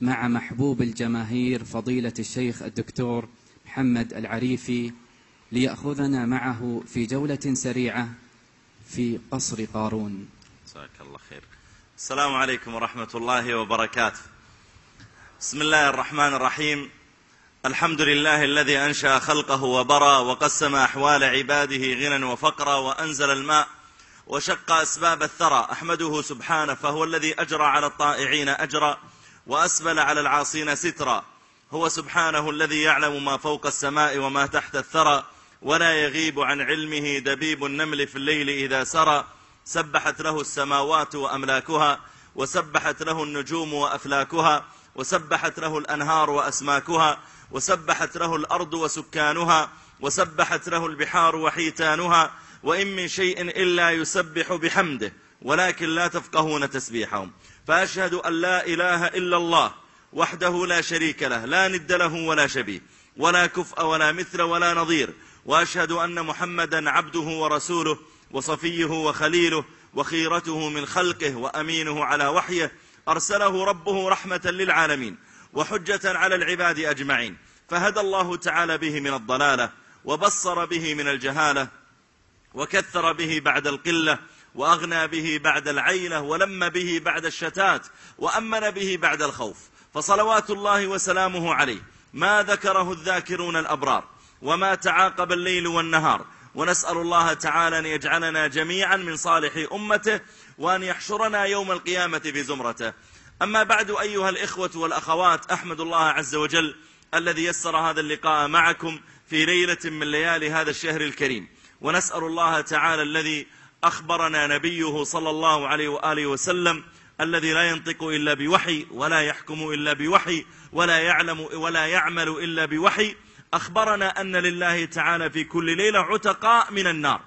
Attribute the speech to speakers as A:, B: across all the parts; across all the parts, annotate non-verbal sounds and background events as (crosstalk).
A: مع محبوب الجماهير فضيلة الشيخ الدكتور محمد العريفي ليأخذنا معه في جولة سريعة في قصر قارون جزاك الله خير السلام عليكم ورحمة الله وبركاته بسم الله الرحمن الرحيم الحمد لله الذي أنشأ خلقه وبرى وقسم أحوال عباده غنى وفقرا وأنزل الماء وشق أسباب الثرى أحمده سبحانه فهو الذي أجرى على الطائعين أجرى وأسبل على العاصين سترا هو سبحانه الذي يعلم ما فوق السماء وما تحت الثرى ولا يغيب عن علمه دبيب النمل في الليل إذا سرى سبحت له السماوات وأملاكها وسبحت له النجوم وأفلاكها وسبحت له الأنهار وأسماكها وسبحت له الأرض وسكانها وسبحت له البحار وحيتانها وإن من شيء إلا يسبح بحمده ولكن لا تفقهون تسبيحهم فأشهد أن لا إله إلا الله وحده لا شريك له لا ند له ولا شبيه ولا كفء ولا مثل ولا نظير وأشهد أن محمدا عبده ورسوله وصفيه وخليله وخيرته من خلقه وأمينه على وحيه أرسله ربه رحمة للعالمين وحجة على العباد أجمعين فهدى الله تعالى به من الضلالة وبصر به من الجهالة وكثر به بعد القلة وأغنى به بعد العيلة ولم به بعد الشتات وأمن به بعد الخوف فصلوات الله وسلامه عليه ما ذكره الذاكرون الأبرار وما تعاقب الليل والنهار ونسأل الله تعالى أن يجعلنا جميعا من صالح أمته وأن يحشرنا يوم القيامة في زمرته أما بعد أيها الإخوة والأخوات أحمد الله عز وجل الذي يسر هذا اللقاء معكم في ليلة من ليالي هذا الشهر الكريم ونسأل الله تعالى الذي أخبرنا نبيه صلى الله عليه وآله وسلم الذي لا ينطق إلا بوحي ولا يحكم إلا بوحي ولا يعلم ولا يعمل إلا بوحي أخبرنا أن لله تعالى في كل ليلة عتقاء من النار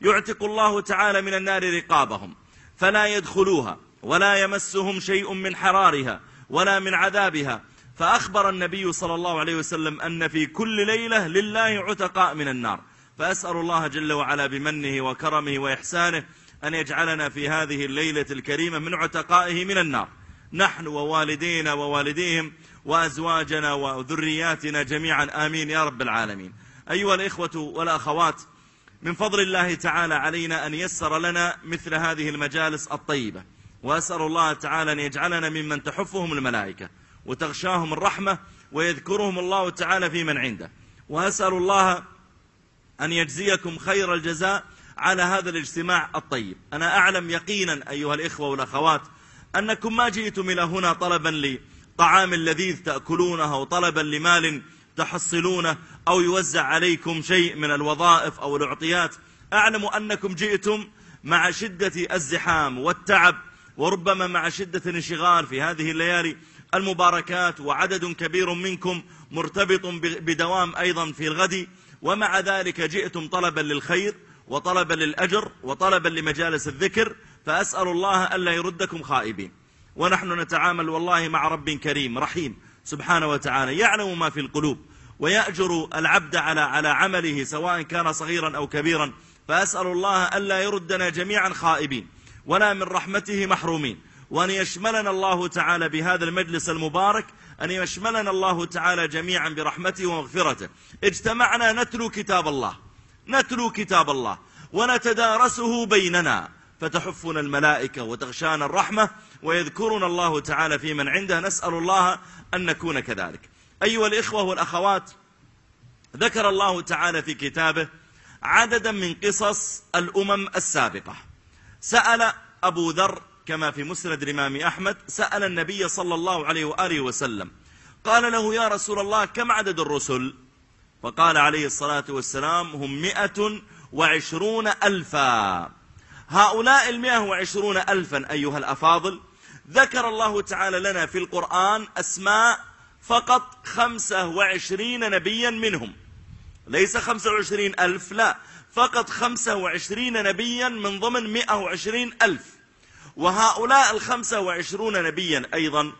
A: يعتق الله تعالى من النار رقابهم فلا يدخلوها ولا يمسهم شيء من حرارها ولا من عذابها فأخبر النبي صلى الله عليه وسلم أن في كل ليلة لله عتقاء من النار فأسأل الله جل وعلا بمنه وكرمه وإحسانه أن يجعلنا في هذه الليلة الكريمة من عتقائه من النار نحن ووالدينا ووالديهم وأزواجنا وذرياتنا جميعا آمين يا رب العالمين أيها الإخوة والأخوات من فضل الله تعالى علينا أن يسر لنا مثل هذه المجالس الطيبة وأسأل الله تعالى أن يجعلنا ممن تحفهم الملائكة وتغشاهم الرحمة ويذكرهم الله تعالى في من عنده وأسأل الله أن يجزيكم خير الجزاء على هذا الاجتماع الطيب أنا أعلم يقينا أيها الإخوة والأخوات أنكم ما جئتم إلى هنا طلبا لطعام لذيذ تأكلونه أو طلبا لمال تحصلونه أو يوزع عليكم شيء من الوظائف أو العطيات أعلم أنكم جئتم مع شدة الزحام والتعب وربما مع شدة الانشغال في هذه الليالي المباركات وعدد كبير منكم مرتبط بدوام أيضا في الغد ومع ذلك جئتم طلبا للخير وطلبا للأجر وطلبا لمجالس الذكر فأسأل الله ألا يردكم خائبين ونحن نتعامل والله مع رب كريم رحيم سبحانه وتعالى يعلم ما في القلوب ويأجر العبد على على عمله سواء كان صغيرا أو كبيرا فأسأل الله ألا يردنا جميعا خائبين ولا من رحمته محرومين وأن يشملنا الله تعالى بهذا المجلس المبارك أن يشملنا الله تعالى جميعا برحمته ومغفرته اجتمعنا نتلو كتاب الله نتلو كتاب الله ونتدارسه بيننا فتحفنا الملائكة وتغشانا الرحمة ويذكرنا الله تعالى في من عنده نسأل الله أن نكون كذلك أيها الإخوة والأخوات ذكر الله تعالى في كتابه عددا من قصص الأمم السابقة سأل أبو ذر كما في مسند الإمام أحمد سأل النبي صلى الله عليه وآله وسلم قال له يا رسول الله كم عدد الرسل فقال عليه الصلاة والسلام هم مئة وعشرون ألفا هؤلاء المئة وعشرون ألفا أيها الأفاضل ذكر الله تعالى لنا في القرآن أسماء فقط خمسة وعشرين نبيا منهم ليس خمسة وعشرين ألف لا فقط خمسة وعشرين نبيا من ضمن مئة وعشرين ألف وهؤلاء الخمسة وعشرون نبيا أيضا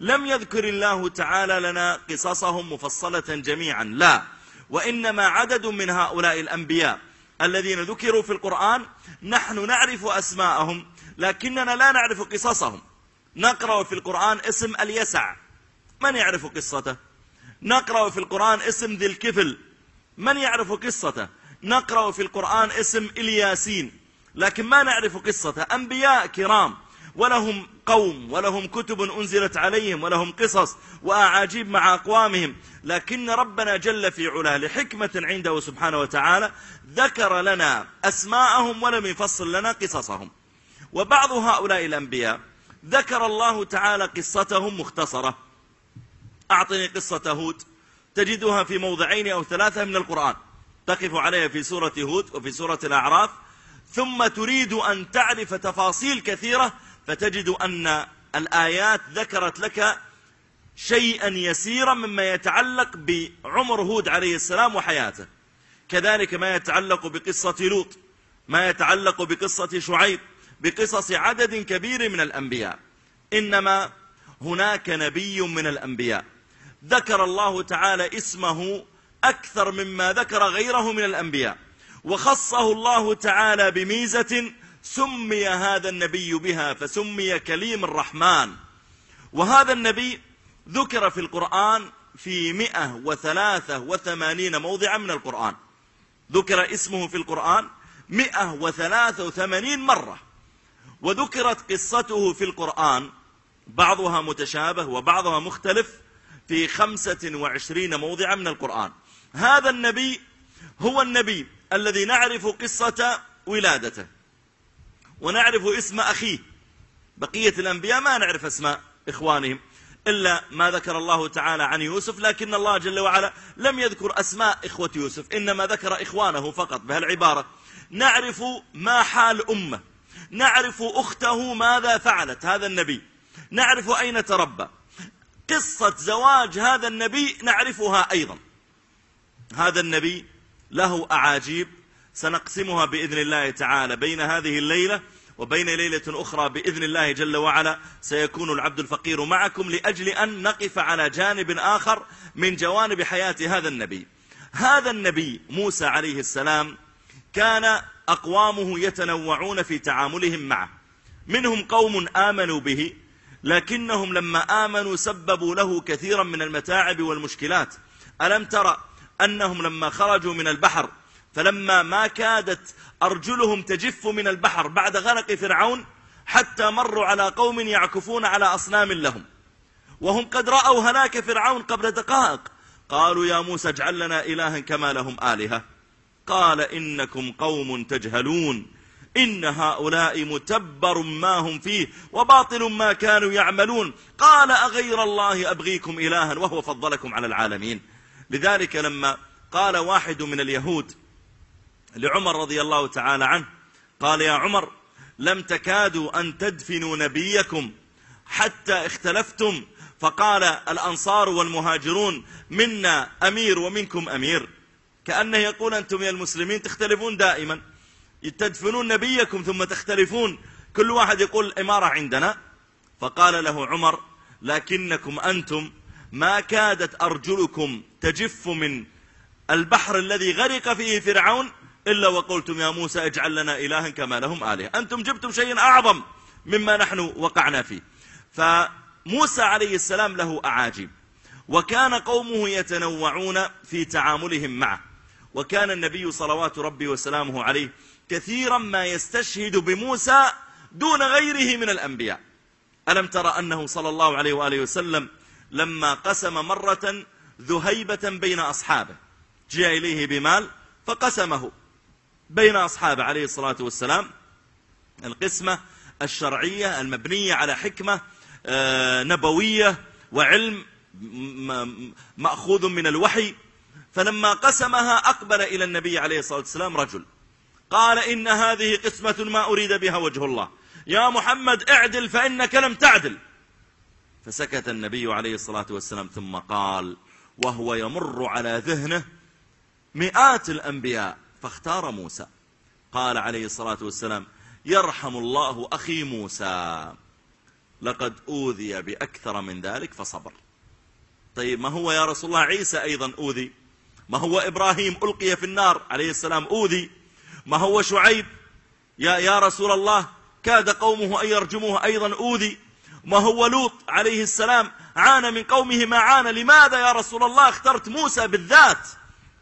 A: لم يذكر الله تعالى لنا قصصهم مفصلة جميعا لا وإنما عدد من هؤلاء الأنبياء الذين ذكروا في القرآن نحن نعرف أسماءهم لكننا لا نعرف قصصهم نقرأ في القرآن اسم اليسع من يعرف قصته نقرأ في القرآن اسم ذي الكفل من يعرف قصته نقرأ في القرآن اسم الياسين لكن ما نعرف قصته أنبياء كرام ولهم قوم ولهم كتب أنزلت عليهم ولهم قصص وأعاجيب مع أقوامهم لكن ربنا جل في علاه لحكمة عنده سبحانه وتعالى ذكر لنا أسماءهم ولم يفصل لنا قصصهم وبعض هؤلاء الأنبياء ذكر الله تعالى قصتهم مختصرة أعطني قصة هود تجدها في موضعين أو ثلاثة من القرآن تقف عليها في سورة هود وفي سورة الأعراف ثم تريد أن تعرف تفاصيل كثيرة فتجد أن الآيات ذكرت لك شيئا يسيرا مما يتعلق بعمر هود عليه السلام وحياته كذلك ما يتعلق بقصة لوط ما يتعلق بقصة شعيب بقصص عدد كبير من الأنبياء إنما هناك نبي من الأنبياء ذكر الله تعالى اسمه أكثر مما ذكر غيره من الأنبياء وخصه الله تعالى بميزة سمي هذا النبي بها فسمي كليم الرحمن وهذا النبي ذكر في القرآن في مئة وثلاثة وثمانين موضعا من القرآن ذكر اسمه في القرآن مئة وثلاثة وثمانين مرة وذكرت قصته في القرآن بعضها متشابه وبعضها مختلف في خمسة وعشرين موضعا من القرآن هذا النبي هو النبي الذي نعرف قصة ولادته ونعرف اسم أخيه بقية الأنبياء ما نعرف اسماء إخوانهم إلا ما ذكر الله تعالى عن يوسف لكن الله جل وعلا لم يذكر أسماء إخوة يوسف إنما ذكر إخوانه فقط بهالعبارة نعرف ما حال أمه نعرف أخته ماذا فعلت هذا النبي نعرف أين تربى قصة زواج هذا النبي نعرفها أيضا هذا النبي له أعاجيب سنقسمها بإذن الله تعالى بين هذه الليلة وبين ليلة أخرى بإذن الله جل وعلا سيكون العبد الفقير معكم لأجل أن نقف على جانب آخر من جوانب حياة هذا النبي هذا النبي موسى عليه السلام كان أقوامه يتنوعون في تعاملهم معه منهم قوم آمنوا به لكنهم لما آمنوا سببوا له كثيرا من المتاعب والمشكلات ألم ترى أنهم لما خرجوا من البحر فلما ما كادت أرجلهم تجف من البحر بعد غرق فرعون حتى مروا على قوم يعكفون على أصنام لهم وهم قد رأوا هلاك فرعون قبل دقائق قالوا يا موسى اجعل لنا إلها كما لهم آلهة قال إنكم قوم تجهلون إن هؤلاء متبر ما هم فيه وباطل ما كانوا يعملون قال أغير الله أبغيكم إلها وهو فضلكم على العالمين لذلك لما قال واحد من اليهود لعمر رضي الله تعالى عنه قال يا عمر لم تكادوا أن تدفنوا نبيكم حتى اختلفتم فقال الأنصار والمهاجرون منا أمير ومنكم أمير كأنه يقول أنتم يا المسلمين تختلفون دائما تدفنون نبيكم ثم تختلفون كل واحد يقول الإمارة عندنا فقال له عمر لكنكم أنتم ما كادت أرجلكم تجف من البحر الذي غرق فيه فرعون إلا وقلتم يا موسى اجعل لنا إلها كما لهم آلهة أنتم جبتم شيء أعظم مما نحن وقعنا فيه فموسى عليه السلام له أعاجيب وكان قومه يتنوعون في تعاملهم معه وكان النبي صلوات ربي وسلامه عليه كثيرا ما يستشهد بموسى دون غيره من الأنبياء ألم ترى أنه صلى الله عليه وآله وسلم لما قسم مرة ذهيبة بين أصحابه جاء إليه بمال فقسمه بين أصحابه عليه الصلاة والسلام القسمة الشرعية المبنية على حكمة آه، نبوية وعلم مأخوذ من الوحي فلما قسمها أقبل إلى النبي عليه الصلاة والسلام رجل قال إن هذه قسمة ما أريد بها وجه الله يا محمد اعدل فإنك لم تعدل فسكت النبي عليه الصلاة والسلام ثم قال وهو يمر على ذهنه مئات الأنبياء فاختار موسى قال عليه الصلاة والسلام يرحم الله أخي موسى لقد أوذي بأكثر من ذلك فصبر طيب ما هو يا رسول الله عيسى أيضا أوذي ما هو إبراهيم ألقي في النار عليه السلام أوذي ما هو شعيب يا, يا رسول الله كاد قومه أن يرجموه أيضا أوذي ما هو لوط عليه السلام عانى من قومه ما عانى لماذا يا رسول الله اخترت موسى بالذات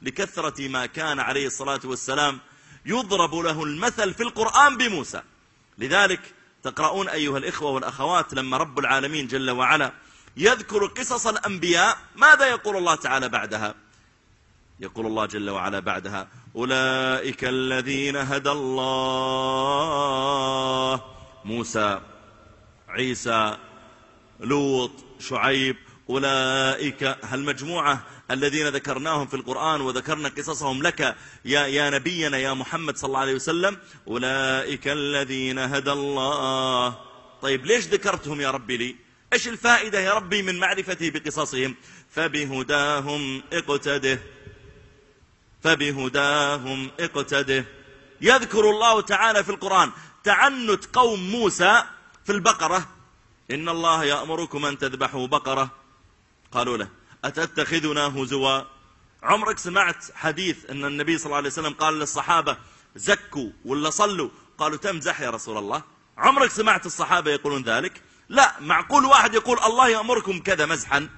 A: لكثرة ما كان عليه الصلاة والسلام يضرب له المثل في القرآن بموسى لذلك تقرؤون أيها الإخوة والأخوات لما رب العالمين جل وعلا يذكر قصص الأنبياء ماذا يقول الله تعالى بعدها يقول الله جل وعلا بعدها أولئك الذين هدى الله موسى عيسى لوط شعيب أولئك هالمجموعة الذين ذكرناهم في القرآن وذكرنا قصصهم لك يا, يا نبينا يا محمد صلى الله عليه وسلم أولئك الذين هدى الله طيب ليش ذكرتهم يا ربي لي إيش الفائدة يا ربي من معرفتي بقصصهم فبهداهم اقتده فبهداهم اقتده يذكر الله تعالى في القرآن تعنت قوم موسى في البقرة إن الله يأمركم أن تذبحوا بقرة قالوا له أتتخذنا هزوا عمرك سمعت حديث أن النبي صلى الله عليه وسلم قال للصحابة زكوا ولا صلوا قالوا تمزح يا رسول الله عمرك سمعت الصحابة يقولون ذلك لا معقول واحد يقول الله يأمركم كذا مزحا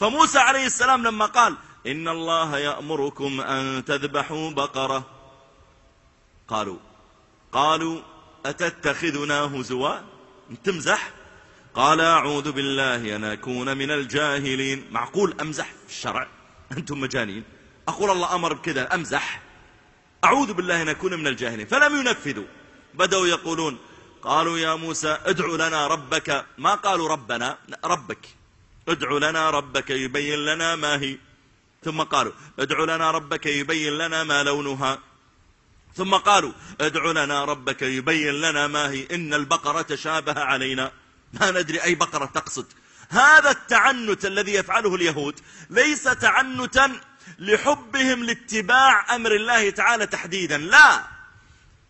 A: فموسى عليه السلام لما قال إن الله يأمركم أن تذبحوا بقرة قالوا قالوا أتتخذنا هزوا تمزح قال أعوذ بالله أن أكون من الجاهلين معقول أمزح في الشرع أنتم مجانين أقول الله أمر بكذا أمزح أعوذ بالله أن أكون من الجاهلين فلم ينفذوا بدأوا يقولون قالوا يا موسى ادع لنا ربك ما قالوا ربنا ربك ادع لنا ربك يبين لنا ما هي ثم قالوا ادع لنا ربك يبين لنا ما لونها ثم قالوا ادع لنا ربك يبين لنا ما هي إن البقرة تشابه علينا ما ندري أي بقرة تقصد هذا التعنت الذي يفعله اليهود ليس تعنتا لحبهم لاتباع أمر الله تعالى تحديدا لا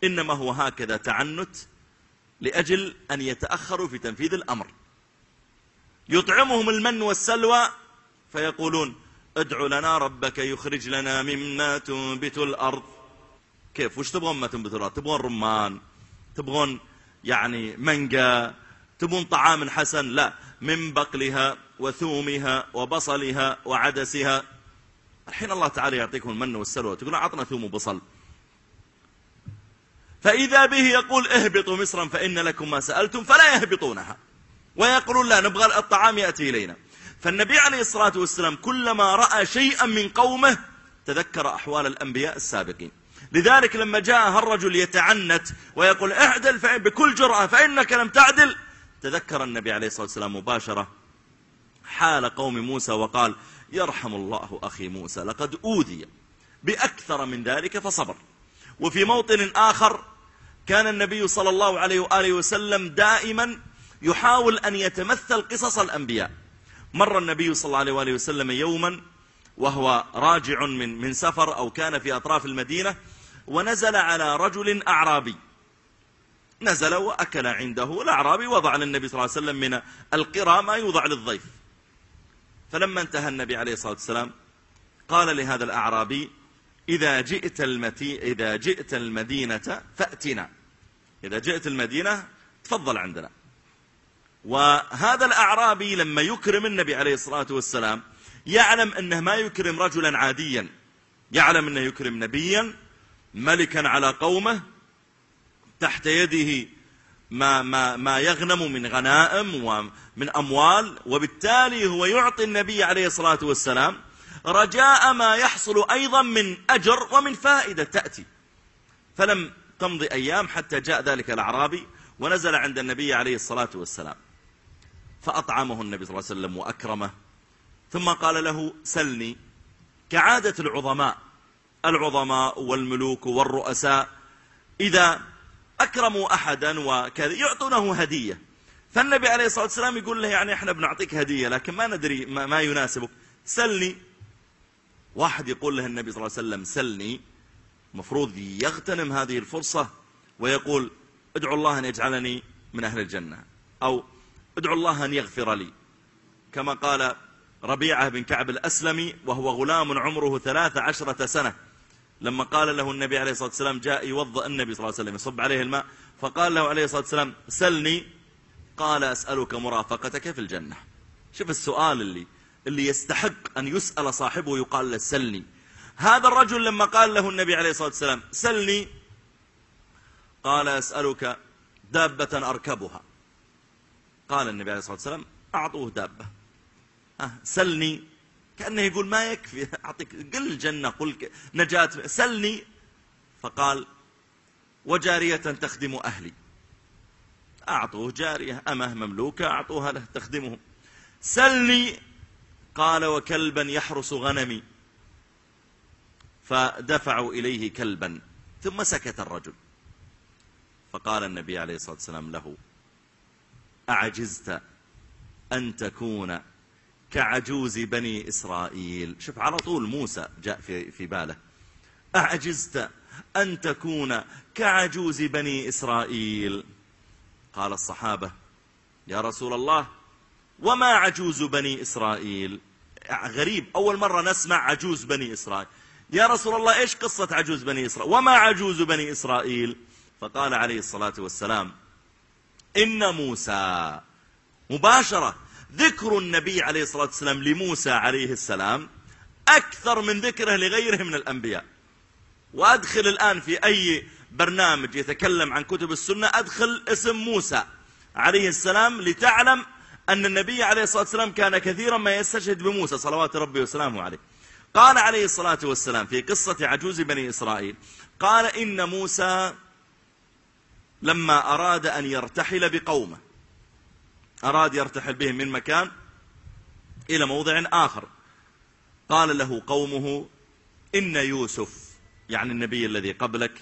A: إنما هو هكذا تعنت لأجل أن يتأخروا في تنفيذ الأمر يطعمهم المن والسلوى فيقولون ادع لنا ربك يخرج لنا مما تنبت الأرض كيف وش تبغون ما تنبتون تبغون رمان تبغون يعني مانجا تبغون طعام حسن لا من بقلها وثومها وبصلها وعدسها الحين الله تعالى يعطيكم المن والسلوى تقول أعطنا ثوم وبصل فإذا به يقول اهبطوا مصرا فإن لكم ما سألتم فلا يهبطونها ويقولون لا نبغى الطعام يأتي إلينا فالنبي عليه الصلاة والسلام كلما رأى شيئا من قومه تذكر أحوال الأنبياء السابقين لذلك لما جاء الرجل يتعنت ويقول اعدل فإن بكل جرأة فإنك لم تعدل تذكر النبي عليه الصلاة والسلام مباشرة حال قوم موسى وقال يرحم الله أخي موسى لقد أوذي بأكثر من ذلك فصبر وفي موطن آخر كان النبي صلى الله عليه وآله وسلم دائما يحاول أن يتمثل قصص الأنبياء مر النبي صلى الله عليه وآله وسلم يوما وهو راجع من, من سفر أو كان في أطراف المدينة ونزل على رجل أعرابي نزل وأكل عنده الأعرابي وضع للنبي صلى الله عليه وسلم من القرى ما يوضع للضيف فلما انتهى النبي عليه الصلاة والسلام قال لهذا الأعرابي إذا جئت, المتي إذا جئت المدينة فأتنا إذا جئت المدينة تفضل عندنا وهذا الأعرابي لما يكرم النبي عليه الصلاة والسلام يعلم أنه ما يكرم رجلا عاديا يعلم أنه يكرم نبيا ملكا على قومه تحت يده ما, ما, ما يغنم من غنائم ومن أموال وبالتالي هو يعطي النبي عليه الصلاة والسلام رجاء ما يحصل أيضا من أجر ومن فائدة تأتي فلم تمضي أيام حتى جاء ذلك الأعرابي ونزل عند النبي عليه الصلاة والسلام فأطعمه النبي صلى الله عليه وسلم وأكرمه ثم قال له سلني كعادة العظماء العظماء والملوك والرؤساء إذا أكرموا أحدا وكذا يعطونه هدية فالنبي عليه الصلاة والسلام يقول له يعني احنا بنعطيك هدية لكن ما ندري ما, ما يناسبك سلني واحد يقول له النبي صلى الله عليه وسلم سلني مفروض يغتنم هذه الفرصة ويقول ادعو الله أن يجعلني من أهل الجنة أو ادعو الله أن يغفر لي كما قال ربيعة بن كعب الأسلمي وهو غلام عمره ثلاث عشرة سنة لما قال له النبي عليه الصلاة والسلام جاء يوضأ النبي صلى الله عليه وسلم يصب عليه الماء فقال له عليه الصلاة والسلام سلني قال أسألك مرافقتك في الجنة شوف السؤال اللي اللي يستحق أن يسأل صاحبه يقال له سلني هذا الرجل لما قال له النبي عليه الصلاة والسلام سلني قال أسألك دابة أركبها قال النبي عليه الصلاة والسلام أعطوه دابة أه سلني كأنه يقول ما يكفي أعطيك قل الجنة قل نجاة سلني فقال وجارية تخدم أهلي أعطوه جارية أمه مملوكة أعطوها له تخدمه سلني قال وكلبا يحرس غنمي فدفعوا إليه كلبا ثم سكت الرجل فقال النبي عليه الصلاة والسلام له أعجزت أن تكون كعجوز بني إسرائيل شوف على طول موسى جاء في, في باله أعجزت أن تكون كعجوز بني إسرائيل قال الصحابة يا رسول الله وما عجوز بني إسرائيل غريب أول مرة نسمع عجوز بني إسرائيل يا رسول الله إيش قصة عجوز بني إسرائيل وما عجوز بني إسرائيل فقال عليه الصلاة والسلام إن موسى مباشرة ذكر النبي عليه الصلاة والسلام لموسى عليه السلام أكثر من ذكره لغيره من الأنبياء وأدخل الآن في أي برنامج يتكلم عن كتب السنة أدخل اسم موسى عليه السلام لتعلم أن النبي عليه الصلاة والسلام كان كثيرا ما يستشهد بموسى صلوات ربي وسلامه عليه قال عليه الصلاة والسلام في قصة عجوز بني إسرائيل قال إن موسى لما أراد أن يرتحل بقومه أراد يرتحل بهم من مكان إلى موضع آخر قال له قومه إن يوسف يعني النبي الذي قبلك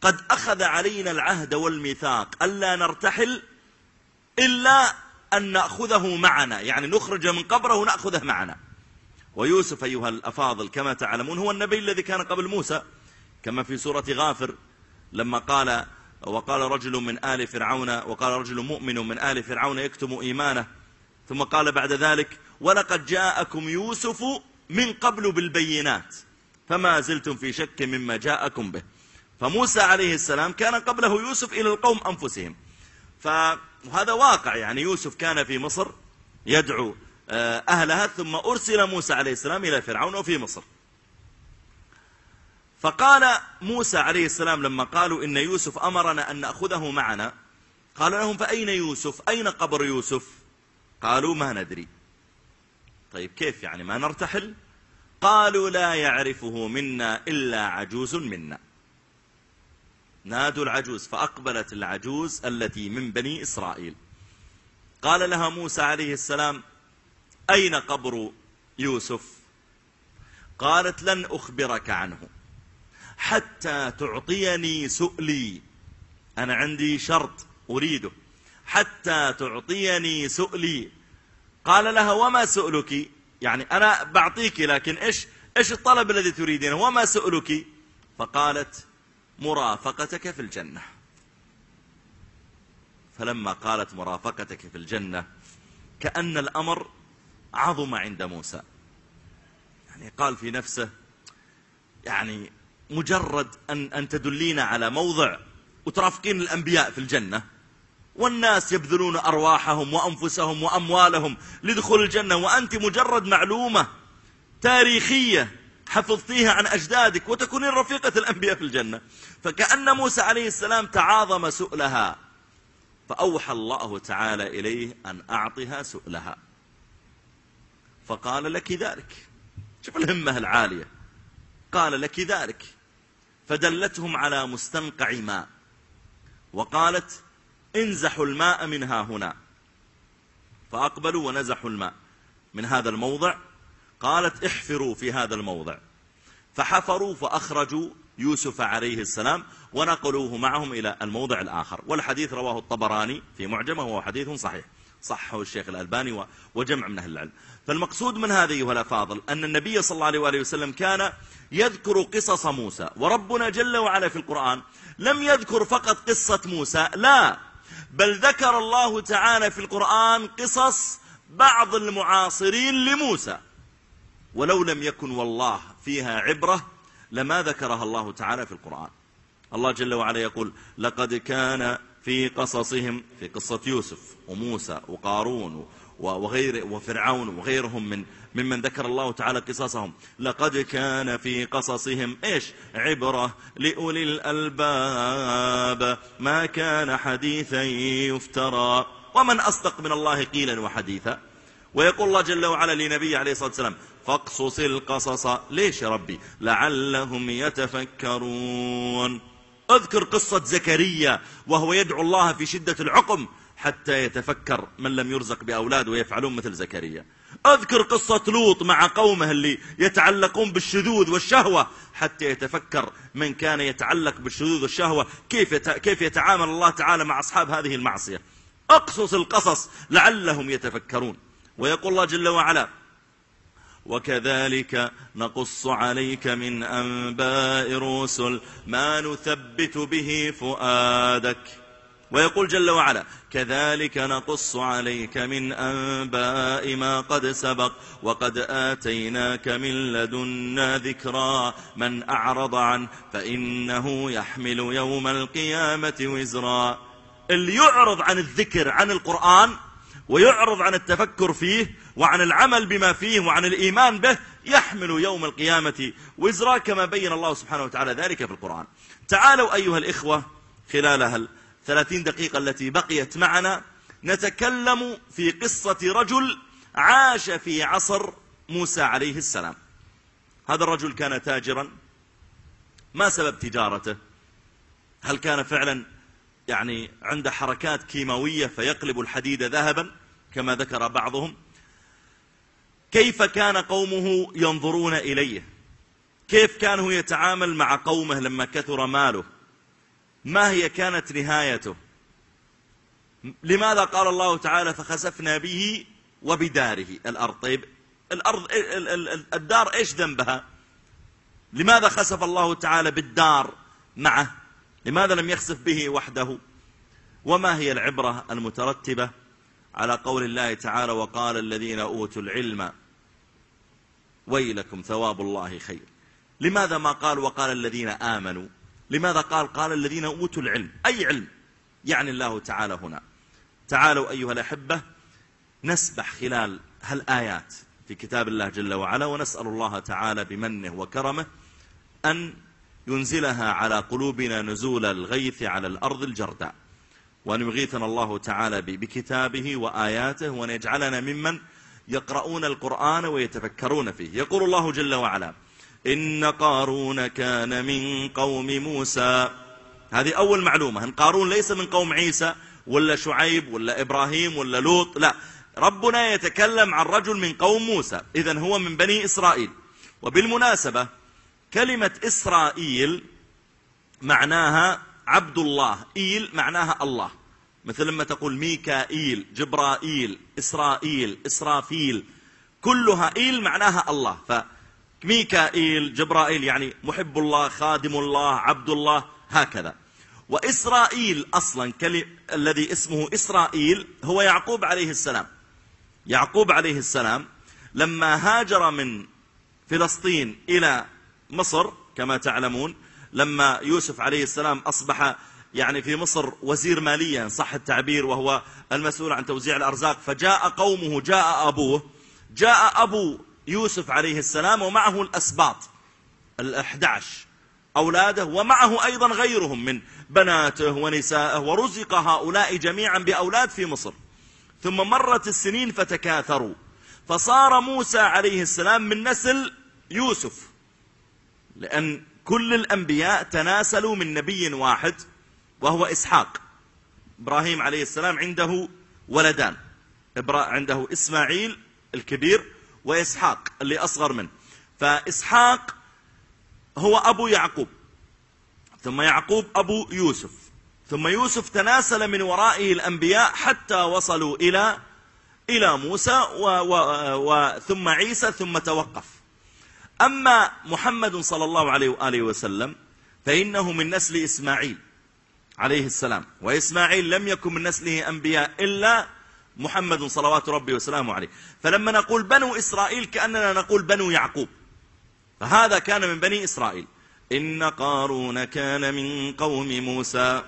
A: قد أخذ علينا العهد والميثاق ألا نرتحل إلا أن نأخذه معنا يعني نخرج من قبره ونأخذه معنا ويوسف أيها الأفاضل كما تعلمون هو النبي الذي كان قبل موسى كما في سورة غافر لما قال وقال رجل من آل فرعون وقال رجل مؤمن من آل فرعون يكتم إيمانه ثم قال بعد ذلك ولقد جاءكم يوسف من قبل بالبينات فما زلتم في شك مما جاءكم به فموسى عليه السلام كان قبله يوسف إلى القوم أنفسهم فهذا واقع يعني يوسف كان في مصر يدعو آه، أهلها ثم أرسل موسى عليه السلام إلى فرعون وفي مصر فقال موسى عليه السلام لما قالوا إن يوسف أمرنا أن نأخذه معنا قال لهم فأين يوسف أين قبر يوسف قالوا ما ندري طيب كيف يعني ما نرتحل قالوا لا يعرفه منا إلا عجوز منا نادوا العجوز فأقبلت العجوز التي من بني إسرائيل قال لها موسى عليه السلام أين قبر يوسف قالت لن أخبرك عنه حتى تعطيني سؤلي أنا عندي شرط أريده حتى تعطيني سؤلي قال لها وما سؤلك يعني أنا بعطيك لكن إيش إيش الطلب الذي تريدينه وما سؤلك فقالت مرافقتك في الجنة فلما قالت مرافقتك في الجنة كأن الأمر عظم عند موسى يعني قال في نفسه يعني مجرد أن, أن تدلينا على موضع وترافقين الأنبياء في الجنة والناس يبذلون أرواحهم وأنفسهم وأموالهم لدخول الجنة وأنت مجرد معلومة تاريخية حفظتيها عن أجدادك وتكونين رفيقة الأنبياء في الجنة فكأن موسى عليه السلام تعاظم سؤلها فأوحى الله تعالى إليه أن أعطها سؤلها فقال لك ذلك شوف الهمة العالية قال لك ذلك فدلتهم على مستنقع ماء وقالت انزحوا الماء منها هنا فأقبلوا ونزحوا الماء من هذا الموضع قالت احفروا في هذا الموضع فحفروا فأخرجوا يوسف عليه السلام ونقلوه معهم إلى الموضع الآخر والحديث رواه الطبراني في معجمه وهو حديث صحيح صحه الشيخ الألباني وجمع من أهل العلم فالمقصود من هذا أيها الأفاضل أن النبي صلى الله عليه وآله وسلم كان يذكر قصص موسى وربنا جل وعلا في القرآن لم يذكر فقط قصة موسى لا بل ذكر الله تعالى في القرآن قصص بعض المعاصرين لموسى ولو لم يكن والله فيها عبرة لما ذكرها الله تعالى في القرآن الله جل وعلا يقول لقد كان في قصصهم في قصة يوسف وموسى وقارون وغير وفرعون وغيرهم من ممن ذكر الله تعالى قصصهم لقد كان في قصصهم إيش عبرة لأولي الألباب ما كان حديثا يفترى ومن أصدق من الله قيلا وحديثا ويقول الله جل وعلا لنبي عليه الصلاة والسلام فاقصص القصص ليش يا ربي لعلهم يتفكرون اذكر قصة زكريا وهو يدعو الله في شدة العقم حتى يتفكر من لم يرزق بأولاد ويفعلون مثل زكريا أذكر قصة لوط مع قومه اللي يتعلقون بالشذوذ والشهوة حتى يتفكر من كان يتعلق بالشذوذ والشهوة كيف كيف يتعامل الله تعالى مع أصحاب هذه المعصية أقصص القصص لعلهم يتفكرون ويقول الله جل وعلا وكذلك نقص عليك من أنباء رسل ما نثبت به فؤادك ويقول جل وعلا كذلك نقص عليك من أنباء ما قد سبق وقد آتيناك من لدنا ذكرا من أعرض عنه فإنه يحمل يوم القيامة وزرا اللي يعرض عن الذكر عن القرآن ويعرض عن التفكر فيه وعن العمل بما فيه وعن الإيمان به يحمل يوم القيامة وزرا كما بين الله سبحانه وتعالى ذلك في القرآن تعالوا أيها الإخوة خلال هل 30 دقيقة التي بقيت معنا نتكلم في قصة رجل عاش في عصر موسى عليه السلام هذا الرجل كان تاجرا ما سبب تجارته هل كان فعلا يعني عنده حركات كيماوية فيقلب الحديد ذهبا كما ذكر بعضهم كيف كان قومه ينظرون إليه كيف كان هو يتعامل مع قومه لما كثر ماله ما هي كانت نهايته لماذا قال الله تعالى فخسفنا به وبداره الأرض طيب الأرض الدار إيش ذنبها لماذا خسف الله تعالى بالدار معه لماذا لم يخسف به وحده وما هي العبرة المترتبة على قول الله تعالى وقال الذين أوتوا العلم ويلكم ثواب الله خير لماذا ما قال وقال الذين آمنوا لماذا قال قال الذين أوتوا العلم أي علم يعني الله تعالى هنا تعالوا أيها الأحبة نسبح خلال هالآيات في كتاب الله جل وعلا ونسأل الله تعالى بمنه وكرمه أن ينزلها على قلوبنا نزول الغيث على الأرض الجرداء وأن يغيثنا الله تعالى بكتابه وآياته وأن يجعلنا ممن يقرؤون القرآن ويتفكرون فيه يقول الله جل وعلا إن قارون كان من قوم موسى هذه أول معلومة أن قارون ليس من قوم عيسى ولا شعيب ولا إبراهيم ولا لوط لا ربنا يتكلم عن رجل من قوم موسى إذا هو من بني إسرائيل وبالمناسبة كلمة إسرائيل معناها عبد الله إيل معناها الله مثل لما تقول ميكائيل جبرائيل إسرائيل إسرافيل كلها إيل معناها الله ف ميكائيل جبرائيل يعني محب الله خادم الله عبد الله هكذا وإسرائيل أصلا الذي اسمه إسرائيل هو يعقوب عليه السلام يعقوب عليه السلام لما هاجر من فلسطين إلى مصر كما تعلمون لما يوسف عليه السلام أصبح يعني في مصر وزير ماليا صح التعبير وهو المسؤول عن توزيع الأرزاق فجاء قومه جاء أبوه جاء أبو يوسف عليه السلام ومعه الأسباط الأحدعش أولاده ومعه أيضا غيرهم من بناته ونساءه ورزق هؤلاء جميعا بأولاد في مصر ثم مرت السنين فتكاثروا فصار موسى عليه السلام من نسل يوسف لأن كل الأنبياء تناسلوا من نبي واحد وهو إسحاق إبراهيم عليه السلام عنده ولدان عنده إسماعيل الكبير وإسحاق اللي أصغر منه فإسحاق هو أبو يعقوب ثم يعقوب أبو يوسف ثم يوسف تناسل من ورائه الأنبياء حتى وصلوا إلى إلى موسى و و و ثم عيسى ثم توقف أما محمد صلى الله عليه وآله وسلم فإنه من نسل إسماعيل عليه السلام وإسماعيل لم يكن من نسله أنبياء إلا محمد صلوات ربي وسلامه عليه فلما نقول بنو إسرائيل كأننا نقول بنو يعقوب فهذا كان من بني إسرائيل إن قارون كان من قوم موسى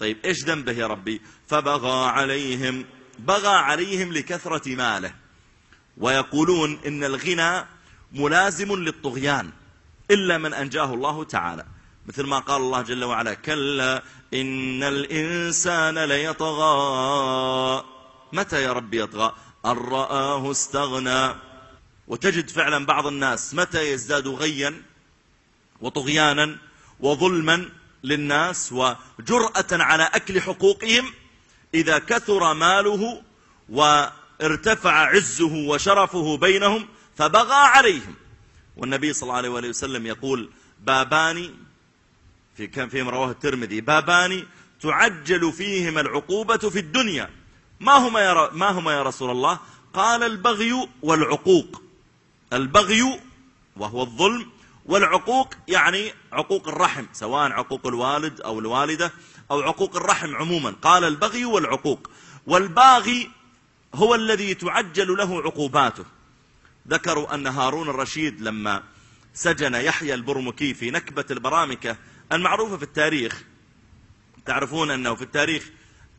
A: طيب إيش ذنبه يا ربي فبغى عليهم بغى عليهم لكثرة ماله ويقولون إن الغنى ملازم للطغيان إلا من أنجاه الله تعالى مثل ما قال الله جل وعلا كلا إن الإنسان ليطغى متى يا ربي يطغى أن رآه استغنى وتجد فعلا بعض الناس متى يزداد غيا وطغيانا وظلما للناس وجرأة على أكل حقوقهم إذا كثر ماله وارتفع عزه وشرفه بينهم فبغى عليهم والنبي صلى الله عليه وسلم يقول بابان في كان فيهم رواه الترمذي بابان تعجل فيهما العقوبة في الدنيا ما هما يا, ما هما يا رسول الله قال البغي والعقوق البغي وهو الظلم والعقوق يعني عقوق الرحم سواء عقوق الوالد أو الوالدة أو عقوق الرحم عموما قال البغي والعقوق والباغي هو الذي تعجل له عقوباته ذكروا أن هارون الرشيد لما سجن يحيى البرمكي في نكبة البرامكة المعروفة في التاريخ تعرفون أنه في التاريخ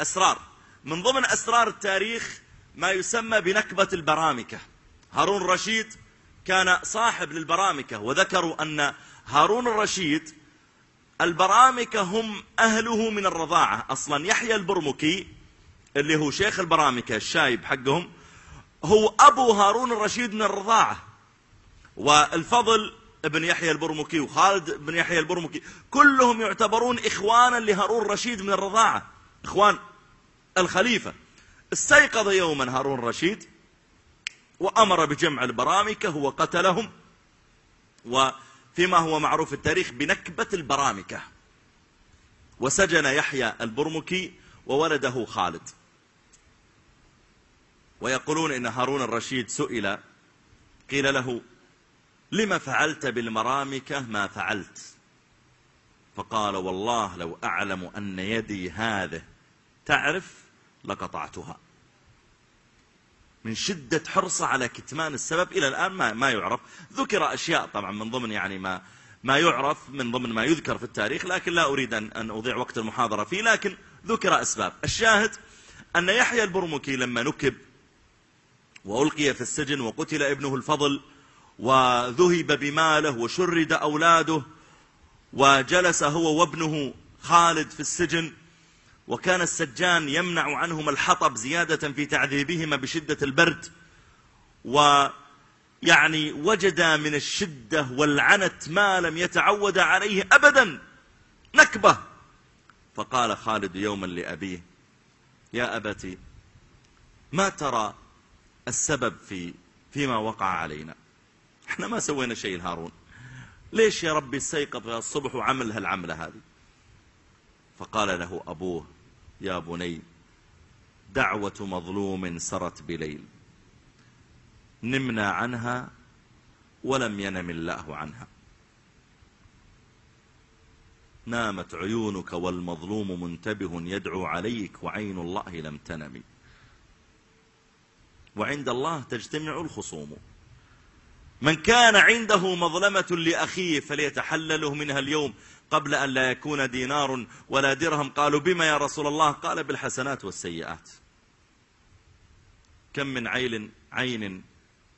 A: أسرار من ضمن أسرار التاريخ ما يسمى بنكبة البرامكة هارون الرشيد كان صاحب للبرامكة وذكروا أن هارون الرشيد البرامكة هم أهله من الرضاعة أصلا يحيى البرمكي اللي هو شيخ البرامكة الشايب حقهم هو أبو هارون الرشيد من الرضاعة والفضل ابن يحيى البرمكي وخالد ابن يحيى البرمكي كلهم يعتبرون إخوانا لهارون الرشيد من الرضاعة إخوان الخليفة استيقظ يوما هارون الرشيد وأمر بجمع البرامكة وقتلهم وفيما هو معروف في التاريخ بنكبة البرامكة وسجن يحيى البرمكي وولده خالد ويقولون إن هارون الرشيد سئل قيل له لما فعلت بالمرامكة ما فعلت فقال والله لو أعلم أن يدي هذه تعرف لقطعتها من شدة حرصه على كتمان السبب إلى الآن ما, ما يعرف ذكر أشياء طبعا من ضمن يعني ما ما يعرف من ضمن ما يذكر في التاريخ لكن لا أريد أن, أن أضيع وقت المحاضرة فيه لكن ذكر أسباب الشاهد أن يحيى البرمكي لما نكب وألقي في السجن وقتل ابنه الفضل وذهب بماله وشرد أولاده وجلس هو وابنه خالد في السجن وكان السجان يمنع عنهما الحطب زيادة في تعذيبهما بشدة البرد ويعني وجد من الشدة والعنت ما لم يتعود عليه أبدا نكبة فقال خالد يوما لأبيه يا أبتي ما ترى السبب في فيما وقع علينا احنا ما سوينا شيء لهارون ليش يا ربي استيقظ الصبح وعمل هالعملة هذه فقال له أبوه يا بني دعوة مظلوم سرت بليل نمنا عنها ولم ينم الله عنها نامت عيونك والمظلوم منتبه يدعو عليك وعين الله لم تنم وعند الله تجتمع الخصوم من كان عنده مظلمة لأخيه فليتحلله منها اليوم قبل أن لا يكون دينار ولا درهم قالوا بما يا رسول الله قال بالحسنات والسيئات كم من عين, عين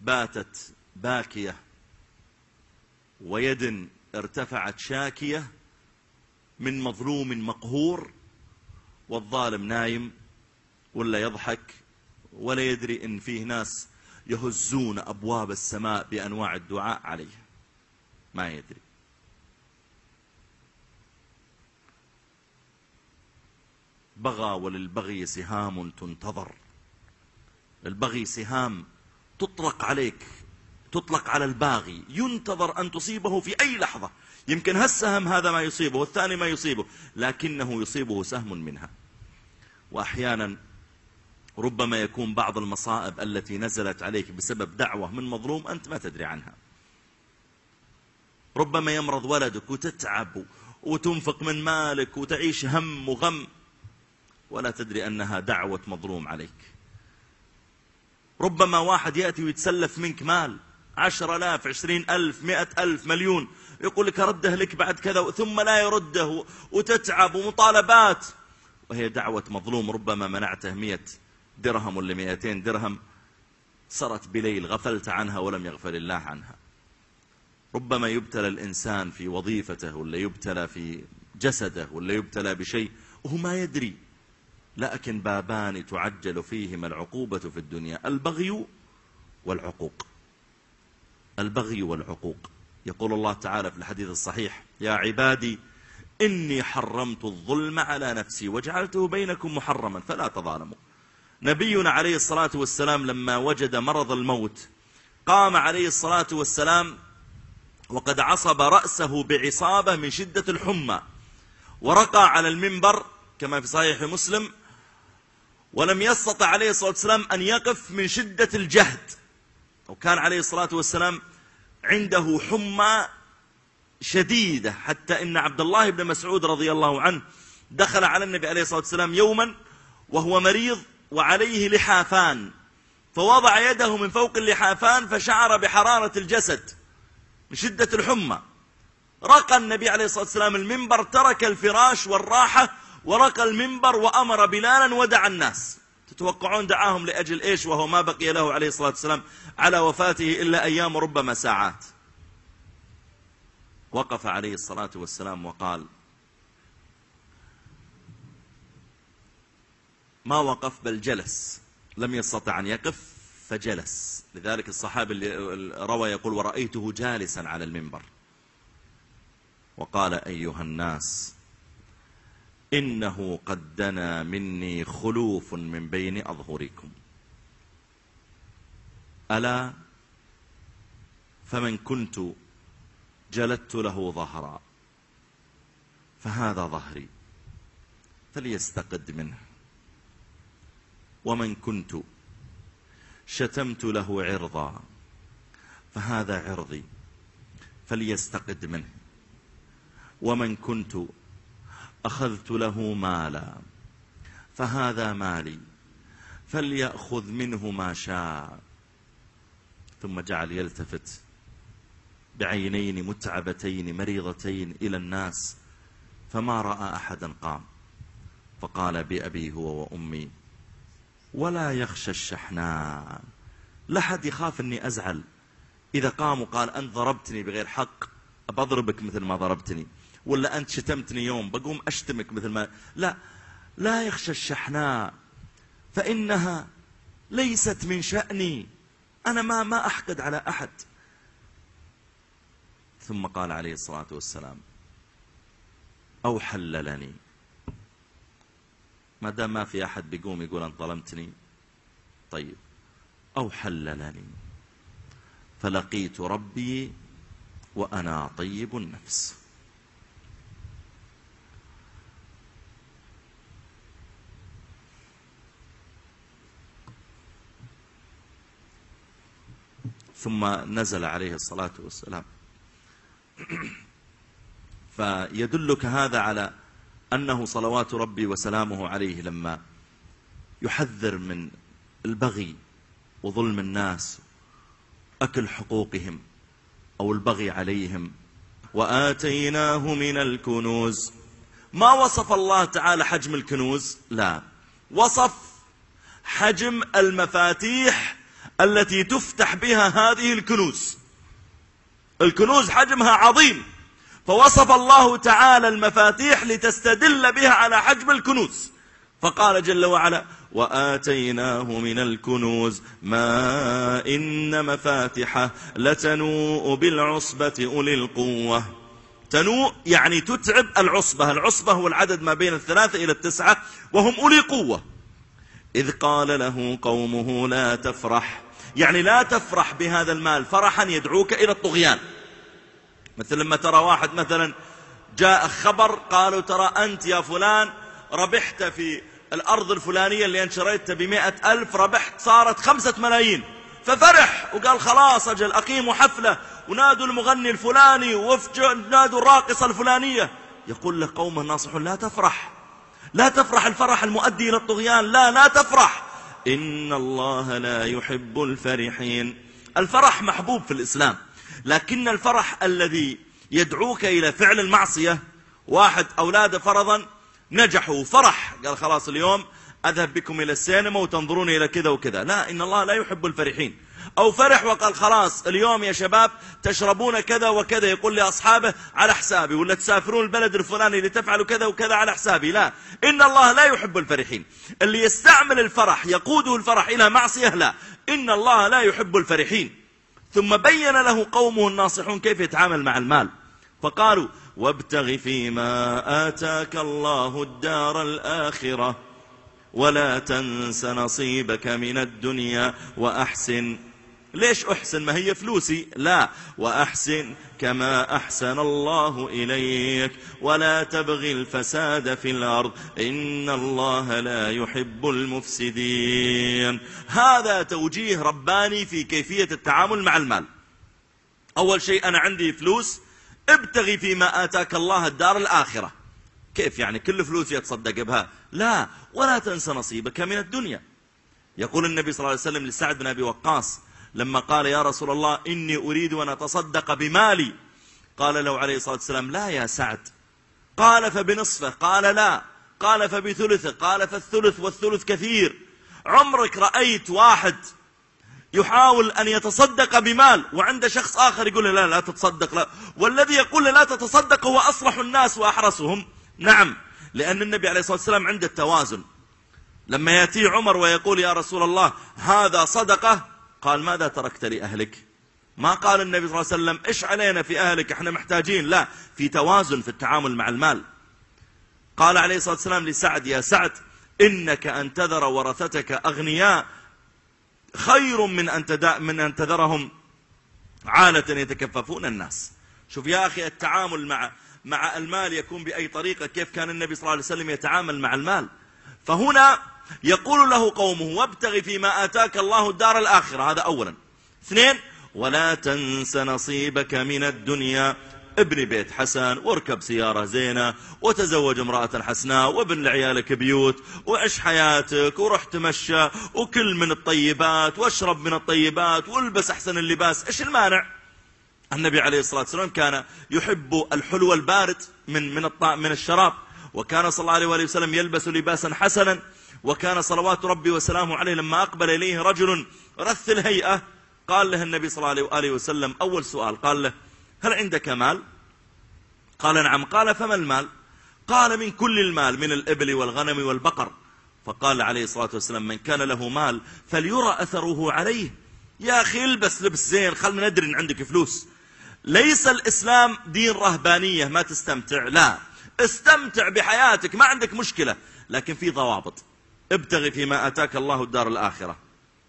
A: باتت باكية ويد ارتفعت شاكية من مظلوم مقهور والظالم نايم ولا يضحك ولا يدري ان فيه ناس يهزون أبواب السماء بأنواع الدعاء عليه ما يدري بغى وللبغي سهام تنتظر البغي سهام تطلق عليك تطلق على الباغي ينتظر أن تصيبه في أي لحظة يمكن هالسهم هذا ما يصيبه والثاني ما يصيبه لكنه يصيبه سهم منها وأحيانا ربما يكون بعض المصائب التي نزلت عليك بسبب دعوة من مظلوم أنت ما تدري عنها ربما يمرض ولدك وتتعب وتنفق من مالك وتعيش هم وغم ولا تدري أنها دعوة مظلوم عليك ربما واحد يأتي ويتسلف منك مال عشر ألاف عشرين ألف مئة ألف مليون يقول لك رده لك بعد كذا ثم لا يرده وتتعب ومطالبات وهي دعوة مظلوم ربما منعته مئة درهم ولا 200 درهم سرت بليل غفلت عنها ولم يغفل الله عنها ربما يبتلى الإنسان في وظيفته ولا يبتلى في جسده ولا يبتلى بشيء وهو ما يدري لكن بابان تعجل فيهما العقوبة في الدنيا البغي والعقوق البغي والعقوق يقول الله تعالى في الحديث الصحيح يا عبادي إني حرمت الظلم على نفسي وجعلته بينكم محرما فلا تظالموا نبينا عليه الصلاة والسلام لما وجد مرض الموت قام عليه الصلاة والسلام وقد عصب رأسه بعصابة من شدة الحمى ورقى على المنبر كما في صحيح مسلم ولم يستطع عليه الصلاة والسلام أن يقف من شدة الجهد وكان عليه الصلاة والسلام عنده حمى شديدة حتى إن عبد الله بن مسعود رضي الله عنه دخل على النبي عليه الصلاة والسلام يوما وهو مريض وعليه لحافان فوضع يده من فوق اللحافان فشعر بحرارة الجسد من شدة الحمى رقى النبي عليه الصلاة والسلام المنبر ترك الفراش والراحة ورقى المنبر وأمر بلالا ودعا الناس تتوقعون دعاهم لأجل إيش وهو ما بقي له عليه الصلاة والسلام على وفاته إلا أيام ربما ساعات وقف عليه الصلاة والسلام وقال ما وقف بل جلس لم يستطع أن يقف فجلس لذلك الصحابي اللي روى يقول ورأيته جالسا على المنبر وقال أيها الناس إنه قد دنا مني خلوف من بين أظهركم ألا فمن كنت جلدت له ظهرا فهذا ظهري فليستقد منه ومن كنت شتمت له عرضا فهذا عرضي فليستقد منه ومن كنت أخذت له مالا فهذا مالي فليأخذ منه ما شاء ثم جعل يلتفت بعينين متعبتين مريضتين إلى الناس فما رأى أحدا قام فقال بأبي هو وأمي ولا يخشى الشحناء لا حد يخاف اني ازعل اذا قام وقال انت ضربتني بغير حق بضربك مثل ما ضربتني ولا انت شتمتني يوم بقوم اشتمك مثل ما لا لا يخشى الشحناء فانها ليست من شاني انا ما ما احقد على احد ثم قال عليه الصلاه والسلام او حللني ما دام ما في أحد بيقوم يقول أنت ظلمتني طيب أو حللني فلقيت ربي وأنا طيب النفس ثم نزل عليه الصلاة والسلام (clears throat) فيدلك هذا على أنه صلوات ربي وسلامه عليه لما يحذر من البغي وظلم الناس أكل حقوقهم أو البغي عليهم وآتيناه من الكنوز ما وصف الله تعالى حجم الكنوز لا وصف حجم المفاتيح التي تفتح بها هذه الكنوز الكنوز حجمها عظيم فوصف الله تعالى المفاتيح لتستدل بها على حجم الكنوز فقال جل وعلا وآتيناه من الكنوز ما إن مفاتحه لتنوء بالعصبة أولي القوة تنوء يعني تتعب العصبة العصبة هو العدد ما بين الثلاثة إلى التسعة وهم أولي قوة إذ قال له قومه لا تفرح يعني لا تفرح بهذا المال فرحا يدعوك إلى الطغيان مثل لما ترى واحد مثلا جاء خبر قالوا ترى أنت يا فلان ربحت في الأرض الفلانية اللي انشريتها بمئة ألف ربحت صارت خمسة ملايين ففرح وقال خلاص أجل أقيموا حفلة ونادوا المغني الفلاني ونادوا الراقصة الفلانية يقول لك قوم ناصح لا تفرح لا تفرح الفرح المؤدي إلى الطغيان لا لا تفرح إن الله لا يحب الفرحين الفرح محبوب في الإسلام لكن الفرح الذي يدعوك إلى فعل المعصية واحد أولاده فرضا نجحوا فرح قال خلاص اليوم أذهب بكم إلى السينما وتنظرون إلى كذا وكذا لا إن الله لا يحب الفرحين أو فرح وقال خلاص اليوم يا شباب تشربون كذا وكذا يقول لأصحابه على حسابي ولا تسافرون البلد الفلاني لتفعلوا كذا وكذا على حسابي لا إن الله لا يحب الفرحين اللي يستعمل الفرح يقوده الفرح إلى معصية لا إن الله لا يحب الفرحين ثم بين له قومه الناصحون كيف يتعامل مع المال فقالوا وابتغ فيما آتاك الله الدار الآخرة ولا تنس نصيبك من الدنيا وأحسن ليش أحسن ما هي فلوسي لا وأحسن كما أحسن الله إليك ولا تبغي الفساد في الأرض إن الله لا يحب المفسدين هذا توجيه رباني في كيفية التعامل مع المال أول شيء أنا عندي فلوس ابتغي فيما آتاك الله الدار الآخرة كيف يعني كل فلوسي أتصدق بها لا ولا تنسى نصيبك من الدنيا يقول النبي صلى الله عليه وسلم لسعد بن أبي وقاص لما قال يا رسول الله إني أريد أن أتصدق بمالي قال له عليه الصلاة والسلام لا يا سعد قال فبنصفه قال لا قال فبثلثه قال فالثلث والثلث كثير عمرك رأيت واحد يحاول أن يتصدق بمال وعند شخص آخر يقول له لا لا تتصدق لا والذي يقول له لا تتصدق هو أصلح الناس وأحرسهم نعم لأن النبي عليه الصلاة والسلام عنده التوازن لما يأتي عمر ويقول يا رسول الله هذا صدقة قال ماذا تركت لأهلك ما قال النبي صلى الله عليه وسلم إيش علينا في أهلك إحنا محتاجين لا في توازن في التعامل مع المال قال عليه الصلاة والسلام لسعد يا سعد إنك أن تذر ورثتك أغنياء خير من أن, من أن تذرهم عالة يتكففون الناس شوف يا أخي التعامل مع مع المال يكون بأي طريقة كيف كان النبي صلى الله عليه وسلم يتعامل مع المال فهنا يقول له قومه وابتغ فيما آتاك الله الدار الآخرة هذا أولا اثنين ولا تنس نصيبك من الدنيا ابن بيت حسن واركب سيارة زينة وتزوج امرأة حسناء وابن لعيالك بيوت وعش حياتك وروح تمشى وكل من الطيبات واشرب من الطيبات والبس أحسن اللباس ايش المانع النبي عليه الصلاة والسلام كان يحب الحلو البارد من من من الشراب وكان صلى الله عليه وسلم يلبس لباسا حسنا وكان صلوات ربي وسلامه عليه لما أقبل إليه رجل رث الهيئة قال له النبي صلى الله عليه وسلم أول سؤال قال له هل عندك مال قال نعم قال فما المال قال من كل المال من الإبل والغنم والبقر فقال عليه الصلاة والسلام من كان له مال فليرى أثره عليه يا أخي البس لبس زين خلنا ندري إن عندك فلوس ليس الإسلام دين رهبانية ما تستمتع لا استمتع بحياتك ما عندك مشكلة لكن في ضوابط ابتغي فيما أتاك الله الدار الآخرة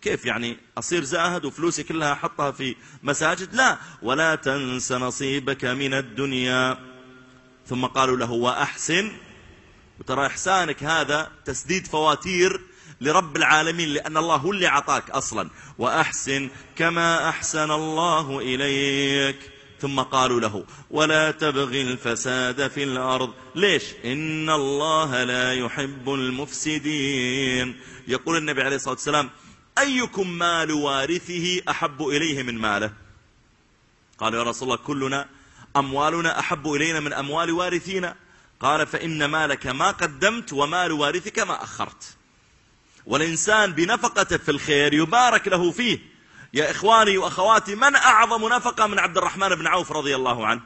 A: كيف يعني أصير زاهد وفلوسي كلها أحطها في مساجد لا ولا تنس نصيبك من الدنيا ثم قالوا له وأحسن وترى إحسانك هذا تسديد فواتير لرب العالمين لأن الله هو اللي عطاك أصلا وأحسن كما أحسن الله إليك ثم قالوا له ولا تبغ الفساد في الأرض ليش إن الله لا يحب المفسدين يقول النبي عليه الصلاة والسلام أيكم مال وارثه أحب إليه من ماله قال يا رسول الله كلنا أموالنا أحب إلينا من أموال وارثينا قال فإن مالك ما قدمت ومال وارثك ما أخرت والإنسان بنفقته في الخير يبارك له فيه يا إخواني وأخواتي من أعظم نفقة من عبد الرحمن بن عوف رضي الله عنه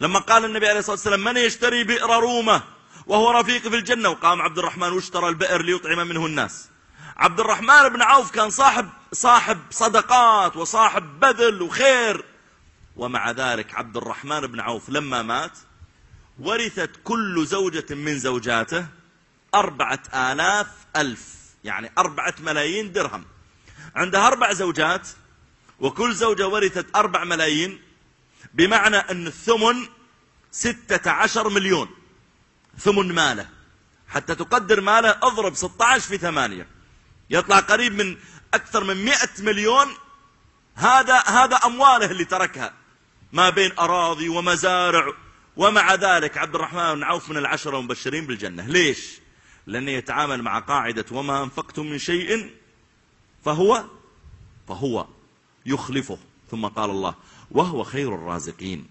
A: لما قال النبي عليه الصلاة والسلام من يشتري بئر رومة وهو رفيق في الجنة وقام عبد الرحمن واشترى البئر ليطعم منه الناس عبد الرحمن بن عوف كان صاحب صاحب صدقات وصاحب بذل وخير ومع ذلك عبد الرحمن بن عوف لما مات ورثت كل زوجة من زوجاته أربعة آلاف ألف يعني أربعة ملايين درهم عندها أربع زوجات وكل زوجة ورثت أربع ملايين بمعنى أن الثمن ستة عشر مليون ثمن ماله حتى تقدر ماله اضرب 16 في 8 يطلع قريب من أكثر من 100 مليون هذا هذا أمواله اللي تركها ما بين أراضي ومزارع ومع ذلك عبد الرحمن بن عوف من العشرة المبشرين بالجنة ليش؟ لأنه يتعامل مع قاعدة وما أنفقتم من شيء فهو فهو يخلفه ثم قال الله وهو خير الرازقين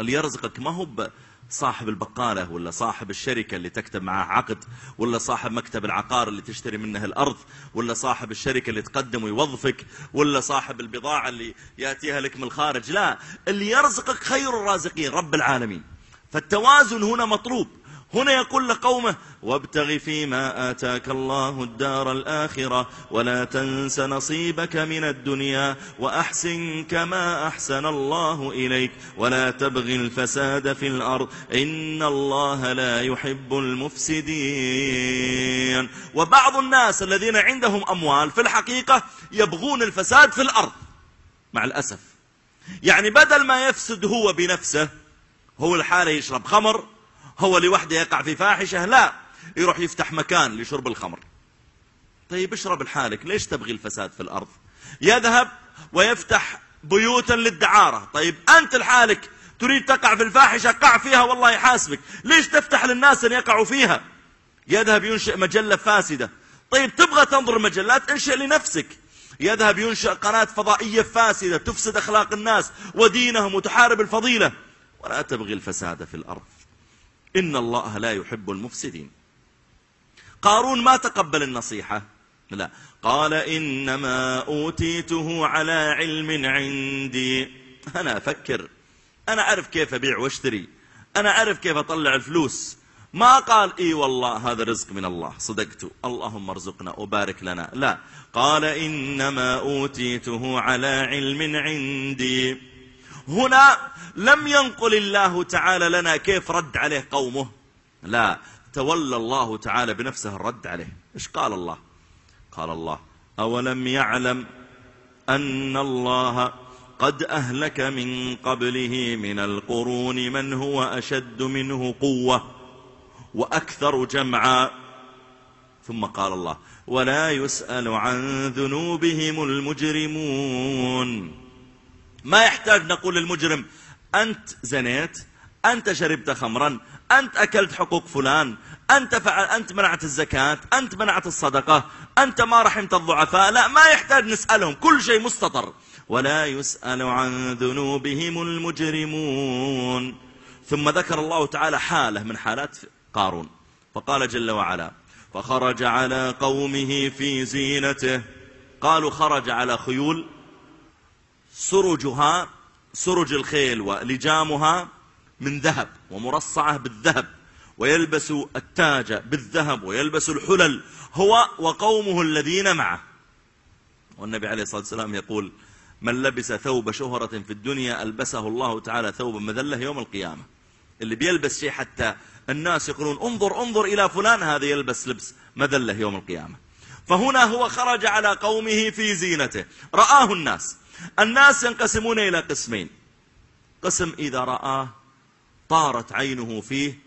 A: اللي يرزقك ما هو صاحب البقالة ولا صاحب الشركة اللي تكتب معاه عقد ولا صاحب مكتب العقار اللي تشتري منه الأرض ولا صاحب الشركة اللي تقدم ويوظفك ولا صاحب البضاعة اللي يأتيها لك من الخارج لا اللي يرزقك خير الرازقين رب العالمين فالتوازن هنا مطلوب هنا يقول لقومه وابتغ فيما آتاك الله الدار الآخرة ولا تنس نصيبك من الدنيا وأحسن كما أحسن الله إليك ولا تبغ الفساد في الأرض إن الله لا يحب المفسدين وبعض الناس الذين عندهم أموال في الحقيقة يبغون الفساد في الأرض مع الأسف يعني بدل ما يفسد هو بنفسه هو الحالة يشرب خمر هو لوحده يقع في فاحشة لا يروح يفتح مكان لشرب الخمر طيب اشرب لحالك ليش تبغي الفساد في الأرض يذهب ويفتح بيوتا للدعارة طيب أنت لحالك تريد تقع في الفاحشة قع فيها والله يحاسبك ليش تفتح للناس أن يقعوا فيها يذهب ينشئ مجلة فاسدة طيب تبغى تنظر المجلات انشئ لنفسك يذهب ينشئ قناة فضائية فاسدة تفسد أخلاق الناس ودينهم وتحارب الفضيلة ولا تبغي الفساد في الأرض إن الله لا يحب المفسدين قارون ما تقبل النصيحة لا قال إنما أوتيته على علم عندي أنا أفكر أنا أعرف كيف أبيع واشتري أنا أعرف كيف أطلع الفلوس ما قال إي والله هذا رزق من الله صدقت اللهم ارزقنا وبارك لنا لا قال إنما أوتيته على علم عندي هنا لم ينقل الله تعالى لنا كيف رد عليه قومه لا تولى الله تعالى بنفسه الرد عليه ايش قال الله قال الله أولم يعلم أن الله قد أهلك من قبله من القرون من هو أشد منه قوة وأكثر جمعا ثم قال الله ولا يسأل عن ذنوبهم المجرمون ما يحتاج نقول للمجرم أنت زنيت أنت شربت خمرا أنت أكلت حقوق فلان أنت, فعل أنت منعت الزكاة أنت منعت الصدقة أنت ما رحمت الضعفاء لا ما يحتاج نسألهم كل شيء مستطر ولا يسأل عن ذنوبهم المجرمون ثم ذكر الله تعالى حالة من حالات قارون فقال جل وعلا فخرج على قومه في زينته قالوا خرج على خيول سرجها سرج الخيل ولجامها من ذهب ومرصعة بالذهب ويلبس التاج بالذهب ويلبس الحلل هو وقومه الذين معه والنبي عليه الصلاة والسلام يقول من لبس ثوب شهرة في الدنيا ألبسه الله تعالى ثوب مذلة يوم القيامة اللي بيلبس شيء حتى الناس يقولون انظر انظر إلى فلان هذا يلبس لبس مذلة يوم القيامة فهنا هو خرج على قومه في زينته رآه الناس الناس ينقسمون إلى قسمين قسم إذا رآه طارت عينه فيه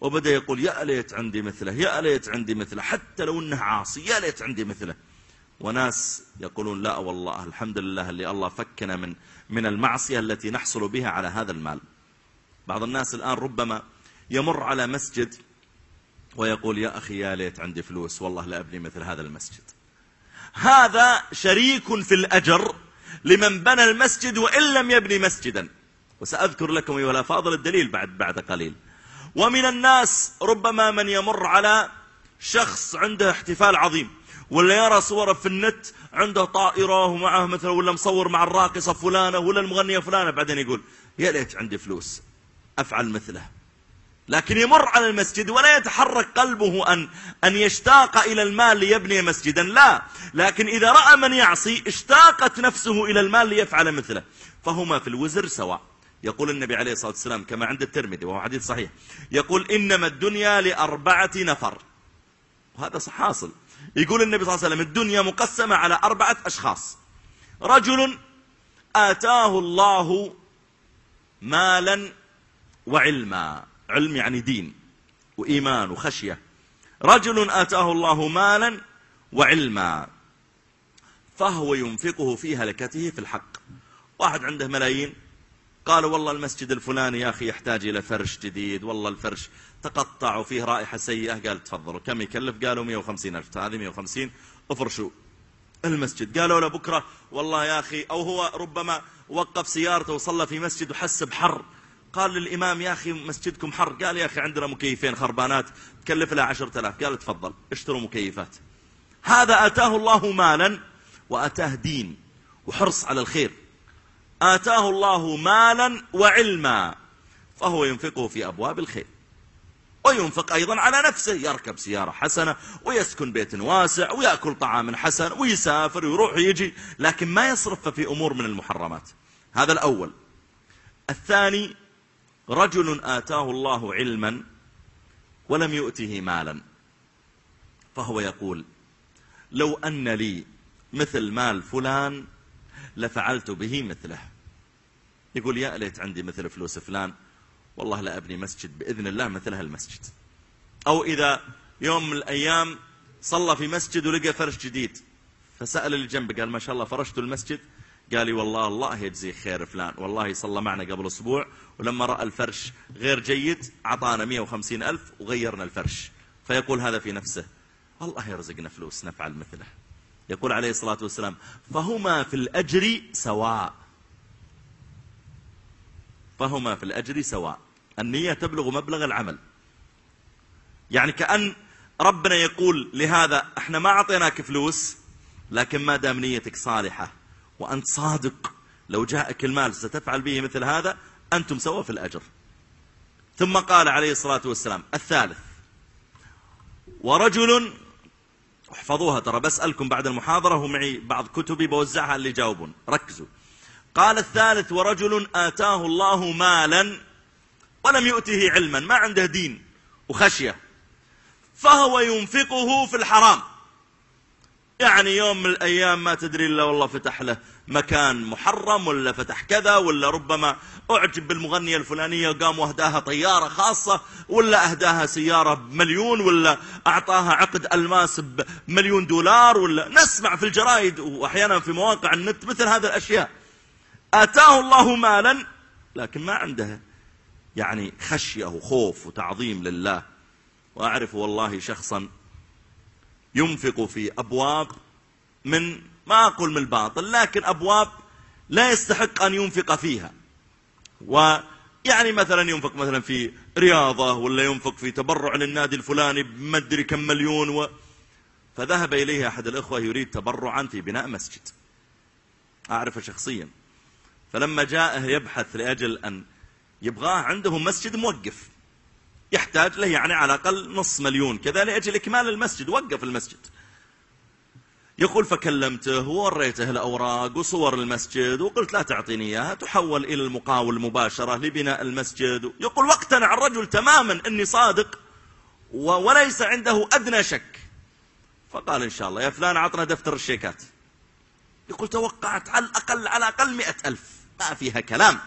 A: وبدأ يقول يا ليت عندي مثله يا ليت عندي مثله حتى لو أنه عاصي يا ليت عندي مثله وناس يقولون لا والله الحمد لله اللي الله فكنا من من المعصية التي نحصل بها على هذا المال بعض الناس الآن ربما يمر على مسجد ويقول يا أخي يا ليت عندي فلوس والله لا أبني مثل هذا المسجد هذا شريك في الأجر لمن بنى المسجد وإن لم يبني مسجدا وسأذكر لكم أيها الأفاضل الدليل بعد, بعد قليل ومن الناس ربما من يمر على شخص عنده احتفال عظيم ولا يرى صوره في النت عنده طائرة ومعه مثلا ولا مصور مع الراقصة فلانة ولا المغنية فلانة بعدين يقول يا ليت عندي فلوس أفعل مثله لكن يمر على المسجد ولا يتحرك قلبه أن, أن يشتاق إلى المال ليبني مسجدا لا لكن إذا رأى من يعصي اشتاقت نفسه إلى المال ليفعل مثله فهما في الوزر سواء يقول النبي عليه الصلاة والسلام كما عند الترمذي وهو حديث صحيح يقول إنما الدنيا لأربعة نفر وهذا حاصل يقول النبي صلى الله عليه وسلم الدنيا مقسمة على أربعة أشخاص رجل آتاه الله مالا وعلما علم يعني دين وإيمان وخشية رجل آتاه الله مالا وعلما فهو ينفقه في هلكته في الحق واحد عنده ملايين قال والله المسجد الفلاني يا أخي يحتاج إلى فرش جديد والله الفرش تقطع وفيه رائحة سيئة قال تفضلوا كم يكلف قالوا 150 ألف هذه 150 افرشوا المسجد قالوا له بكرة والله يا أخي أو هو ربما وقف سيارته وصلى في مسجد وحس بحر قال للإمام يا أخي مسجدكم حر قال يا أخي عندنا مكيفين خربانات تكلف لها عشرة آلاف قال تفضل اشتروا مكيفات هذا أتاه الله مالا وأتاه دين وحرص على الخير آتاه الله مالا وعلما فهو ينفقه في أبواب الخير وينفق أيضا على نفسه يركب سيارة حسنة ويسكن بيت واسع ويأكل طعام حسن ويسافر ويروح ويجي لكن ما يصرف في أمور من المحرمات هذا الأول الثاني رجل آتاه الله علما ولم يؤته مالا فهو يقول لو أن لي مثل مال فلان لفعلت به مثله يقول يا ليت عندي مثل فلوس فلان والله لا أبني مسجد بإذن الله مثل هالمسجد أو إذا يوم من الأيام صلى في مسجد ولقى فرش جديد فسأل اللي جنبه قال ما شاء الله فرشت المسجد قال لي والله الله يجزيه خير فلان والله صلى معنا قبل أسبوع ولما رأى الفرش غير جيد عطانا 150 ألف وغيرنا الفرش فيقول هذا في نفسه الله يرزقنا فلوس نفعل مثله يقول عليه الصلاة والسلام فهما في الأجر سواء فهما في الأجر سواء النية تبلغ مبلغ العمل يعني كأن ربنا يقول لهذا احنا ما أعطيناك فلوس لكن ما دام نيتك صالحة وأنت صادق لو جاءك المال ستفعل به مثل هذا أنتم سوا في الأجر ثم قال عليه الصلاة والسلام الثالث ورجل احفظوها ترى بسألكم بعد المحاضرة ومعي معي بعض كتبي بوزعها اللي جاوبون ركزوا قال الثالث ورجل آتاه الله مالا ولم يؤته علما ما عنده دين وخشية فهو ينفقه في الحرام يعني يوم من الأيام ما تدري إلا والله فتح له مكان محرم ولا فتح كذا ولا ربما أعجب بالمغنية الفلانية قام وأهداها طيارة خاصة ولا أهداها سيارة بمليون ولا أعطاها عقد ألماس بمليون دولار ولا نسمع في الجرائد وأحيانا في مواقع النت مثل هذه الأشياء آتاه الله مالا لكن ما عنده يعني خشية وخوف وتعظيم لله وأعرف والله شخصا ينفق في أبواب من ما أقول من الباطل لكن أبواب لا يستحق أن ينفق فيها ويعني مثلا ينفق مثلا في رياضة ولا ينفق في تبرع للنادي الفلاني ما أدري كم مليون و... فذهب إليه أحد الأخوة يريد تبرعا في بناء مسجد أعرفه شخصيا فلما جاءه يبحث لأجل أن يبغاه عندهم مسجد موقف يحتاج له يعني على الأقل نص مليون كذا لأجل إكمال المسجد وقف المسجد يقول فكلمته ووريته الأوراق وصور المسجد وقلت لا تعطيني إياها تحول إلى المقاول مباشرة لبناء المسجد يقول واقتنع الرجل تماما أني صادق وليس عنده أدنى شك فقال إن شاء الله يا فلان عطنا دفتر الشيكات يقول توقعت على الأقل على الأقل مئة ألف ما فيها كلام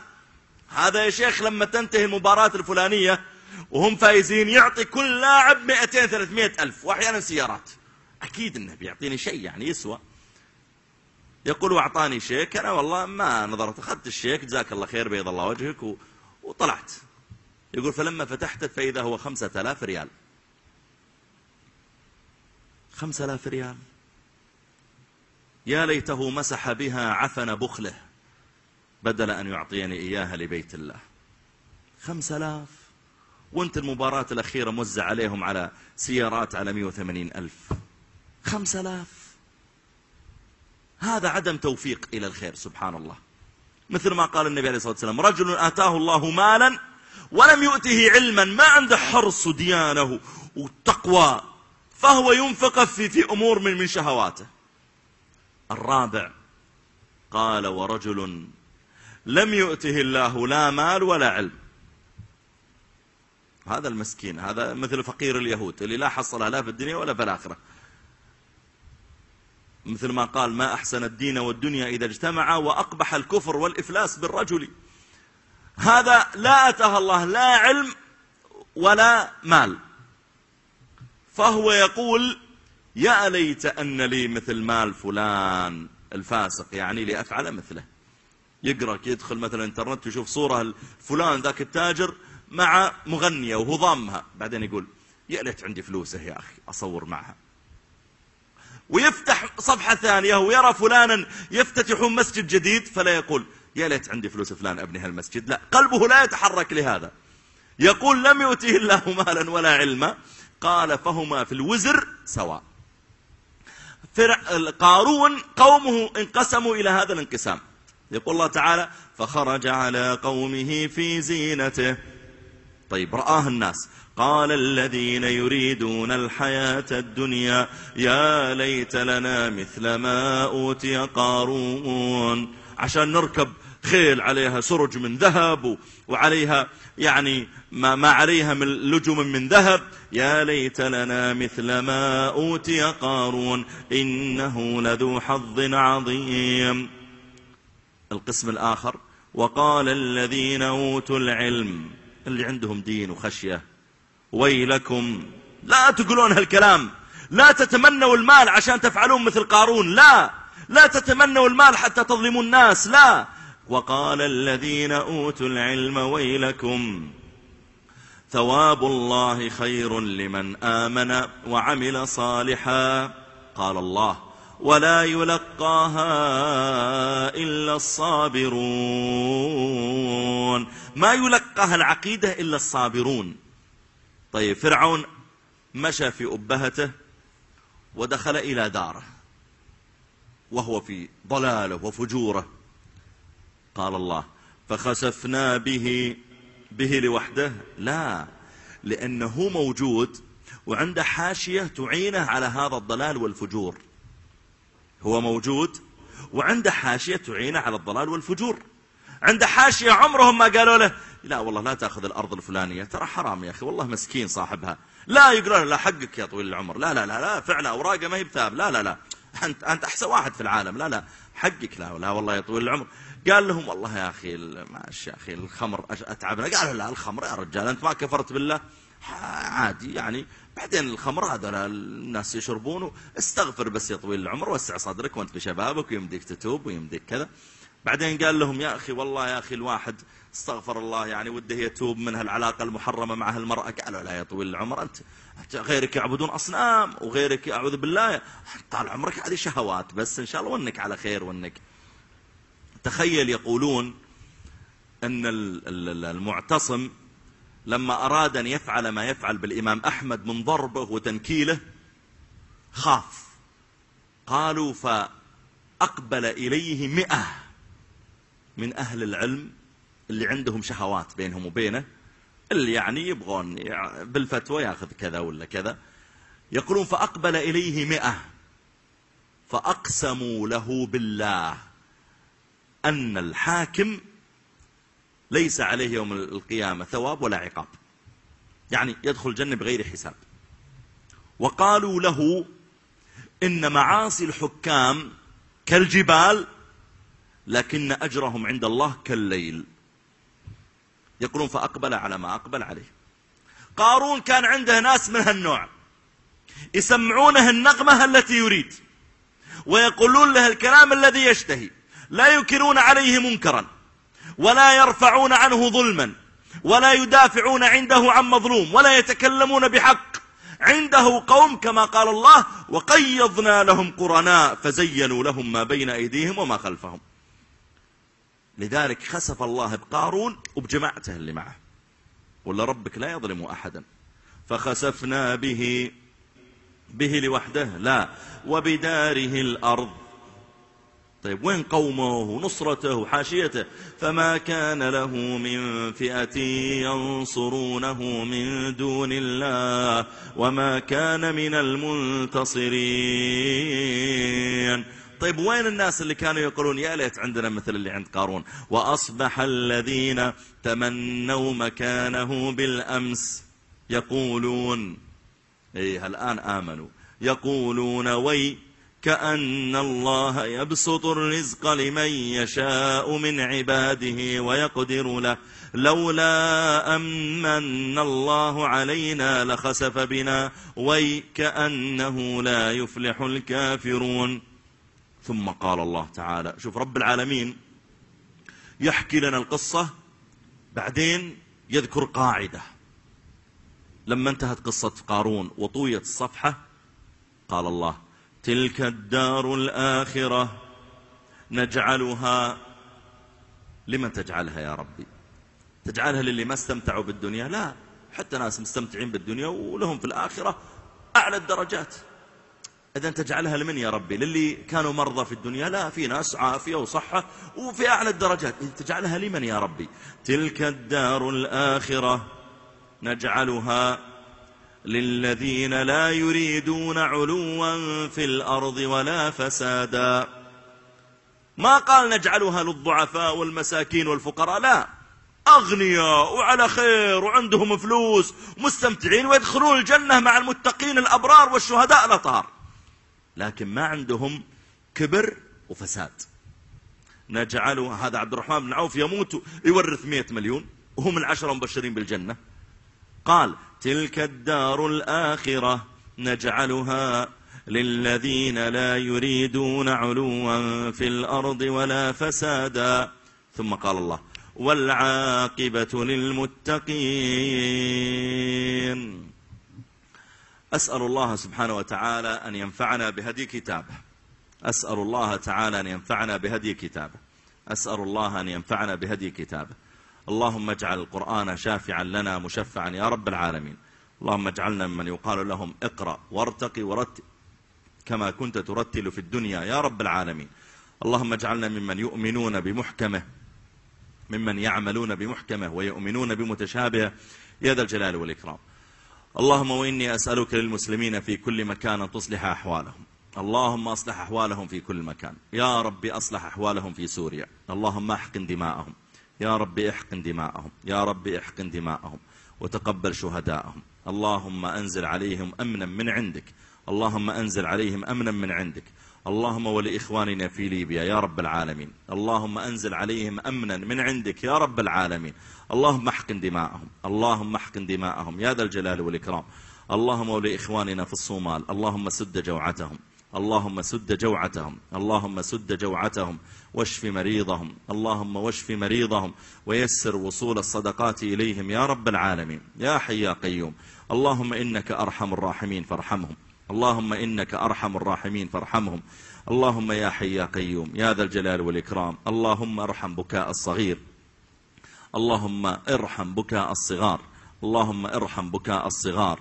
A: هذا يا شيخ لما تنتهي المباراة الفلانية وهم فايزين يعطي كل لاعب 200 300 ألف وأحيانا سيارات أكيد أنه بيعطيني شيء يعني يسوى يقول وأعطاني شيك أنا والله ما نظرت أخذت الشيك جزاك الله خير بيض الله وجهك و... وطلعت يقول فلما فتحت فإذا هو خمسة آلاف ريال خمسة آلاف ريال يا ليته مسح بها عفن بخله بدل أن يعطيني إياها لبيت الله 5000 آلاف وانت المباراة الأخيرة موزع عليهم على سيارات على 180 ألف 5000 هذا عدم توفيق إلى الخير سبحان الله مثل ما قال النبي عليه الصلاة والسلام رجل آتاه الله مالا ولم يؤته علما ما عنده حرص وديانه وتقوى فهو ينفق في, في أمور من, من شهواته الرابع قال ورجل لم يؤته الله لا مال ولا علم هذا المسكين هذا مثل فقير اليهود اللي لا حصل لا في الدنيا ولا في الآخرة مثل ما قال ما أحسن الدين والدنيا إذا اجتمع وأقبح الكفر والإفلاس بالرجل هذا لا أتاه الله لا علم ولا مال فهو يقول يا ليت أن لي مثل مال فلان الفاسق يعني لأفعل مثله يقرأ يدخل مثلا الانترنت ويشوف صورة فلان ذاك التاجر مع مغنية وهو ضامها بعدين يقول يا ليت عندي فلوسه يا أخي أصور معها ويفتح صفحة ثانية ويرى فلانا يفتتحون مسجد جديد فلا يقول يا ليت عندي فلوس فلان أبني هالمسجد لا قلبه لا يتحرك لهذا يقول لم يؤتيه الله مالا ولا علما قال فهما في الوزر سواء قارون قومه انقسموا إلى هذا الانقسام يقول الله تعالى فخرج على قومه في زينته طيب رآه الناس قال الذين يريدون الحياة الدنيا يا ليت لنا مثل ما أوتي قارون عشان نركب خيل عليها سرج من ذهب وعليها يعني ما, ما عليها من لجم من ذهب يا ليت لنا مثل ما أوتي قارون إنه لذو حظ عظيم القسم الآخر وقال الذين أوتوا العلم اللي عندهم دين وخشية ويلكم لا تقولون هالكلام لا تتمنوا المال عشان تفعلون مثل قارون لا لا تتمنوا المال حتى تظلموا الناس لا وقال الذين أوتوا العلم ويلكم ثواب الله خير لمن آمن وعمل صالحا قال الله ولا يلقاها إلا الصابرون ما يلقاها العقيدة إلا الصابرون طيب فرعون مشى في أبهته ودخل إلى داره وهو في ضلاله وفجوره قال الله فخسفنا به به لوحده لا لأنه موجود وعنده حاشية تعينه على هذا الضلال والفجور هو موجود وعنده حاشية تعينه على الضلال والفجور عنده حاشية عمرهم ما قالوا له لا والله لا تأخذ الأرض الفلانية ترى حرام يا أخي والله مسكين صاحبها لا يقولون لا حقك يا طويل العمر لا لا لا لا فعلا أوراقه ما هي بثاب لا لا لا أنت, أنت أحسن واحد في العالم لا لا حقك لا لا والله يا طويل العمر قال لهم والله يا أخي ماشي يا أخي الخمر أتعبنا قالوا لا الخمر يا رجال أنت ما كفرت بالله عادي يعني بعدين الخمر هذا الناس يشربونه استغفر بس يا طويل العمر وسع صدرك وانت بشبابك ويمديك تتوب ويمديك كذا بعدين قال لهم يا أخي والله يا أخي الواحد استغفر الله يعني وده يتوب من هالعلاقة المحرمة مع هالمرأة قالوا لا يا طويل العمر أنت, أنت غيرك يعبدون أصنام وغيرك أعوذ بالله طال عمرك هذه شهوات بس إن شاء الله وأنك على خير وأنك تخيل يقولون أن المعتصم لما أراد أن يفعل ما يفعل بالإمام أحمد من ضربه وتنكيله خاف قالوا فأقبل إليه مئة من أهل العلم اللي عندهم شهوات بينهم وبينه اللي يعني يبغون بالفتوى ياخذ كذا ولا كذا يقولون فأقبل إليه مئة فأقسموا له بالله أن الحاكم ليس عليه يوم القيامة ثواب ولا عقاب يعني يدخل الجنة بغير حساب وقالوا له إن معاصي الحكام كالجبال لكن أجرهم عند الله كالليل يقولون فأقبل على ما أقبل عليه قارون كان عنده ناس من هالنوع يسمعونه النغمة التي يريد ويقولون له الكلام الذي يشتهي لا ينكرون عليه منكرا ولا يرفعون عنه ظلما ولا يدافعون عنده عن مظلوم ولا يتكلمون بحق عنده قوم كما قال الله وقيضنا لهم قرناء فزينوا لهم ما بين أيديهم وما خلفهم لذلك خسف الله بقارون وبجماعته اللي معه ولا ربك لا يظلم أحدا فخسفنا به به لوحده لا وبداره الأرض طيب وين قومه ونصرته وحاشيته فما كان له من فئة ينصرونه من دون الله وما كان من المنتصرين طيب وين الناس اللي كانوا يقولون يا ليت عندنا مثل اللي عند قارون وأصبح الذين تمنوا مكانه بالأمس يقولون إيه الآن آمنوا يقولون وي كأن الله يبسط الرزق لمن يشاء من عباده ويقدر له لولا أمن الله علينا لخسف بنا ويكأنه لا يفلح الكافرون ثم قال الله تعالى شوف رب العالمين يحكي لنا القصة بعدين يذكر قاعدة لما انتهت قصة قارون وطويت الصفحة قال الله تلك الدار الآخرة نجعلها لمن تجعلها يا ربي تجعلها للي ما استمتعوا بالدنيا لا حتى ناس مستمتعين بالدنيا ولهم في الآخرة أعلى الدرجات إذا تجعلها لمن يا ربي للي كانوا مرضى في الدنيا لا في ناس عافية وصحة وفي أعلى الدرجات تجعلها لمن يا ربي تلك الدار الآخرة نجعلها للذين لا يريدون علوا في الأرض ولا فسادا ما قال نجعلها للضعفاء والمساكين والفقراء لا أغنياء وعلى خير وعندهم فلوس مستمتعين ويدخلون الجنة مع المتقين الأبرار والشهداء الأطهار لكن ما عندهم كبر وفساد نجعله هذا عبد الرحمن بن عوف يموت يورث مئة مليون وهم العشرة مبشرين بالجنة قال تلك الدار الآخرة نجعلها للذين لا يريدون علوا في الأرض ولا فسادا ثم قال الله والعاقبة للمتقين أسأل الله سبحانه وتعالى أن ينفعنا بهدي كتابه أسأل الله تعالى أن ينفعنا بهدي كتابه أسأل الله أن ينفعنا بهدي كتابه اللهم اجعل القرآن شافعا لنا مشفعا يا رب العالمين اللهم اجعلنا ممن يقال لهم اقرأ وارتقي ورتل كما كنت ترتل في الدنيا يا رب العالمين اللهم اجعلنا ممن يؤمنون بمحكمه ممن يعملون بمحكمه ويؤمنون بمتشابهه يا ذا الجلال والإكرام اللهم وإني أسألك للمسلمين في كل مكان أن تصلح أحوالهم اللهم أصلح أحوالهم في كل مكان يا ربي أصلح أحوالهم في سوريا اللهم أحقن دماءهم يا رب احقن دماءهم يا رب احقن دماءهم وتقبل شهداءهم اللهم أنزل عليهم أمنا من عندك اللهم أنزل عليهم أمنا من عندك اللهم ولإخواننا في ليبيا يا رب العالمين اللهم أنزل عليهم أمنا من عندك يا رب العالمين اللهم احقن دماءهم اللهم احقن دماءهم يا ذا الجلال والإكرام اللهم ولإخواننا في الصومال اللهم سد جوعتهم اللهم سد جوعتهم اللهم سد جوعتهم واشف مريضهم اللهم واشف مريضهم ويسر وصول الصدقات إليهم يا رب العالمين يا حي يا قيوم اللهم إنك أرحم الراحمين فارحمهم اللهم إنك أرحم الراحمين فارحمهم اللهم يا حي يا قيوم يا ذا الجلال والإكرام اللهم ارحم بكاء الصغير اللهم ارحم بكاء الصغار اللهم ارحم بكاء الصغار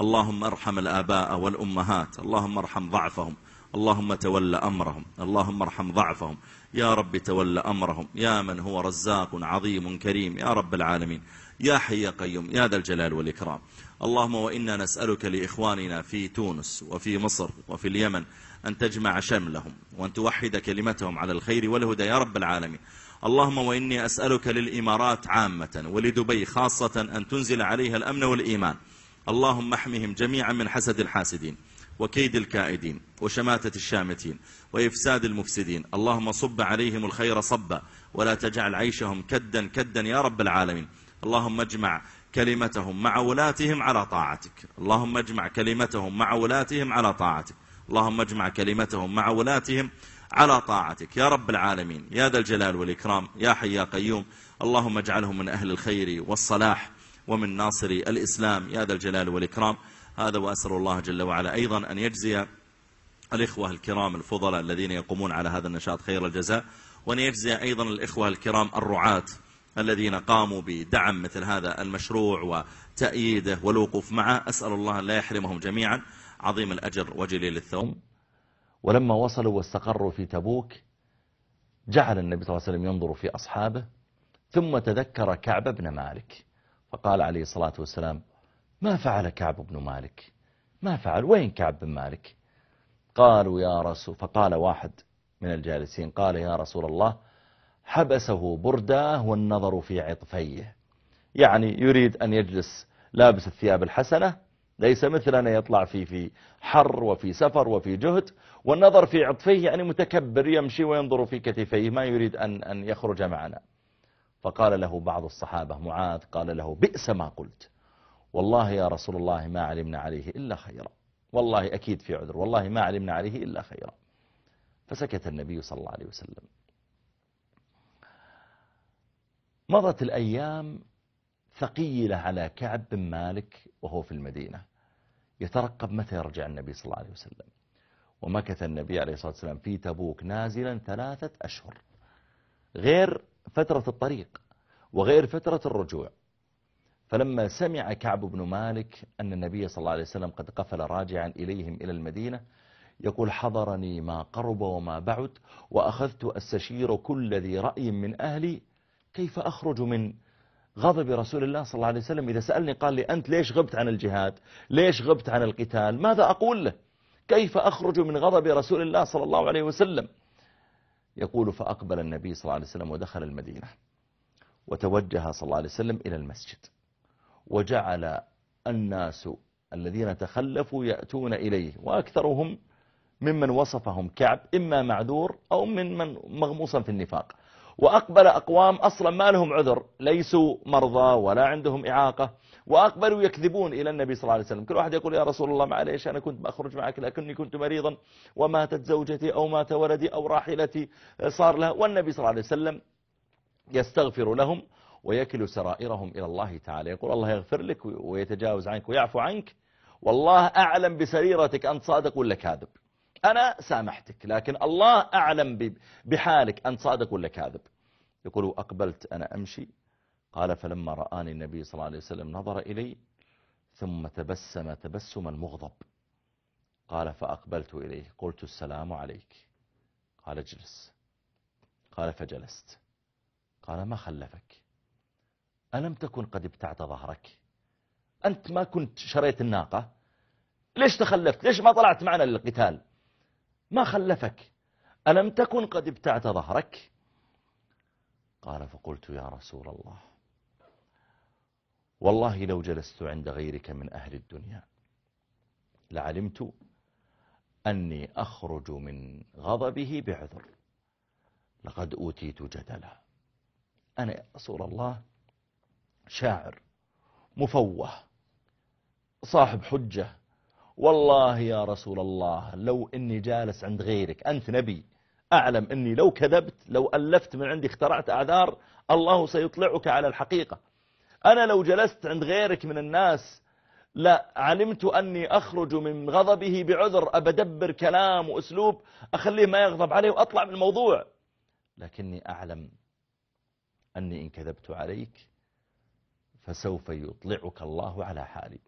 A: اللهم ارحم الآباء والأمهات اللهم ارحم ضعفهم اللهم تول أمرهم اللهم ارحم ضعفهم يا رب تول أمرهم يا من هو رزاق عظيم كريم يا رب العالمين يا حي يا قيوم يا ذا الجلال والإكرام اللهم وإنا نسألك لإخواننا في تونس وفي مصر وفي اليمن أن تجمع شملهم وأن توحد كلمتهم على الخير والهدى يا رب العالمين اللهم وإني أسألك للإمارات عامة ولدبي خاصة أن تنزل عليها الأمن والإيمان اللهم احمهم جميعا من حسد الحاسدين وكيد الكائدين وشماتة الشامتين وإفساد المفسدين اللهم صب عليهم الخير صبا ولا تجعل عيشهم كدا كدا يا رب العالمين اللهم اجمع كلمتهم مع ولاتهم على طاعتك اللهم اجمع كلمتهم مع ولاتهم على طاعتك اللهم اجمع كلمتهم مع ولاتهم على طاعتك يا رب العالمين يا ذا الجلال والإكرام يا حي يا قيوم اللهم اجعلهم من أهل الخير والصلاح ومن ناصري الإسلام يا ذا الجلال والإكرام هذا وأسأل الله جل وعلا أيضا أن يجزي الإخوة الكرام الفضلاء الذين يقومون على هذا النشاط خير الجزاء وأن يجزي أيضا الإخوة الكرام الرعاة الذين قاموا بدعم مثل هذا المشروع وتأييده والوقوف معه أسأل الله لا يحرمهم جميعا عظيم الأجر وجليل الثوم ولما وصلوا واستقروا في تبوك جعل النبي صلى الله عليه وسلم ينظر في أصحابه ثم تذكر كعب بن مالك فقال عليه الصلاة والسلام ما فعل كعب بن مالك ما فعل وين كعب بن مالك قالوا يا رسول فقال واحد من الجالسين قال يا رسول الله حبسه برداه والنظر في عطفيه يعني يريد أن يجلس لابس الثياب الحسنة ليس مثلنا يطلع في في حر وفي سفر وفي جهد والنظر في عطفيه يعني متكبر يمشي وينظر في كتفيه ما يريد أن, أن يخرج معنا فقال له بعض الصحابة معاذ قال له بئس ما قلت والله يا رسول الله ما علمنا عليه إلا خيرا والله أكيد في عذر والله ما علمنا عليه إلا خيرا فسكت النبي صلى الله عليه وسلم مضت الأيام ثقيلة على كعب بن مالك وهو في المدينة يترقب متى يرجع النبي صلى الله عليه وسلم ومكث النبي عليه الصلاة والسلام في تبوك نازلا ثلاثة أشهر غير فترة الطريق وغير فترة الرجوع فلما سمع كعب بن مالك أن النبي صلى الله عليه وسلم قد قفل راجعا إليهم إلى المدينة يقول حضرني ما قرب وما بعد وأخذت أستشير كل ذي رأي من أهلي كيف أخرج من غضب رسول الله صلى الله عليه وسلم إذا سألني قال لي أنت ليش غبت عن الجهاد ليش غبت عن القتال ماذا أقول له كيف أخرج من غضب رسول الله صلى الله عليه وسلم يقول فأقبل النبي صلى الله عليه وسلم ودخل المدينة وتوجه صلى الله عليه وسلم إلى المسجد وجعل الناس الذين تخلفوا يأتون إليه وأكثرهم ممن وصفهم كعب إما معذور أو ممن مغموصا في النفاق وأقبل أقوام أصلا ما لهم عذر ليسوا مرضى ولا عندهم إعاقة وأقبلوا يكذبون إلى النبي صلى الله عليه وسلم كل واحد يقول يا رسول الله معليش أنا كنت بأخرج معك لكني كنت مريضا وماتت زوجتي أو مات ولدي أو راحلتي صار لها والنبي صلى الله عليه وسلم يستغفر لهم ويكل سرائرهم إلى الله تعالى يقول الله يغفر لك ويتجاوز عنك ويعفو عنك والله أعلم بسريرتك أنت صادق ولا كاذب أنا سامحتك لكن الله أعلم بحالك أنت صادق ولا كاذب يقول أقبلت أنا أمشي قال فلما رآني النبي صلى الله عليه وسلم نظر إلي ثم تبسم تبسما مغضب قال فأقبلت إليه قلت السلام عليك قال اجلس قال فجلست قال ما خلفك ألم تكن قد ابتعت ظهرك أنت ما كنت شريت الناقة ليش تخلفت ليش ما طلعت معنا للقتال ما خلفك ألم تكن قد ابتعت ظهرك قال فقلت يا رسول الله والله لو جلست عند غيرك من أهل الدنيا لعلمت أني أخرج من غضبه بعذر لقد أوتيت جدلا أنا يا رسول الله شاعر مفوه صاحب حجة والله يا رسول الله لو إني جالس عند غيرك أنت نبي أعلم أني لو كذبت لو ألفت من عندي اخترعت أعذار الله سيطلعك على الحقيقة أنا لو جلست عند غيرك من الناس لا علمت أني أخرج من غضبه بعذر أبدبر كلام وأسلوب أخليه ما يغضب عليه وأطلع من الموضوع لكني أعلم أني إن كذبت عليك فسوف يطلعك الله على حالي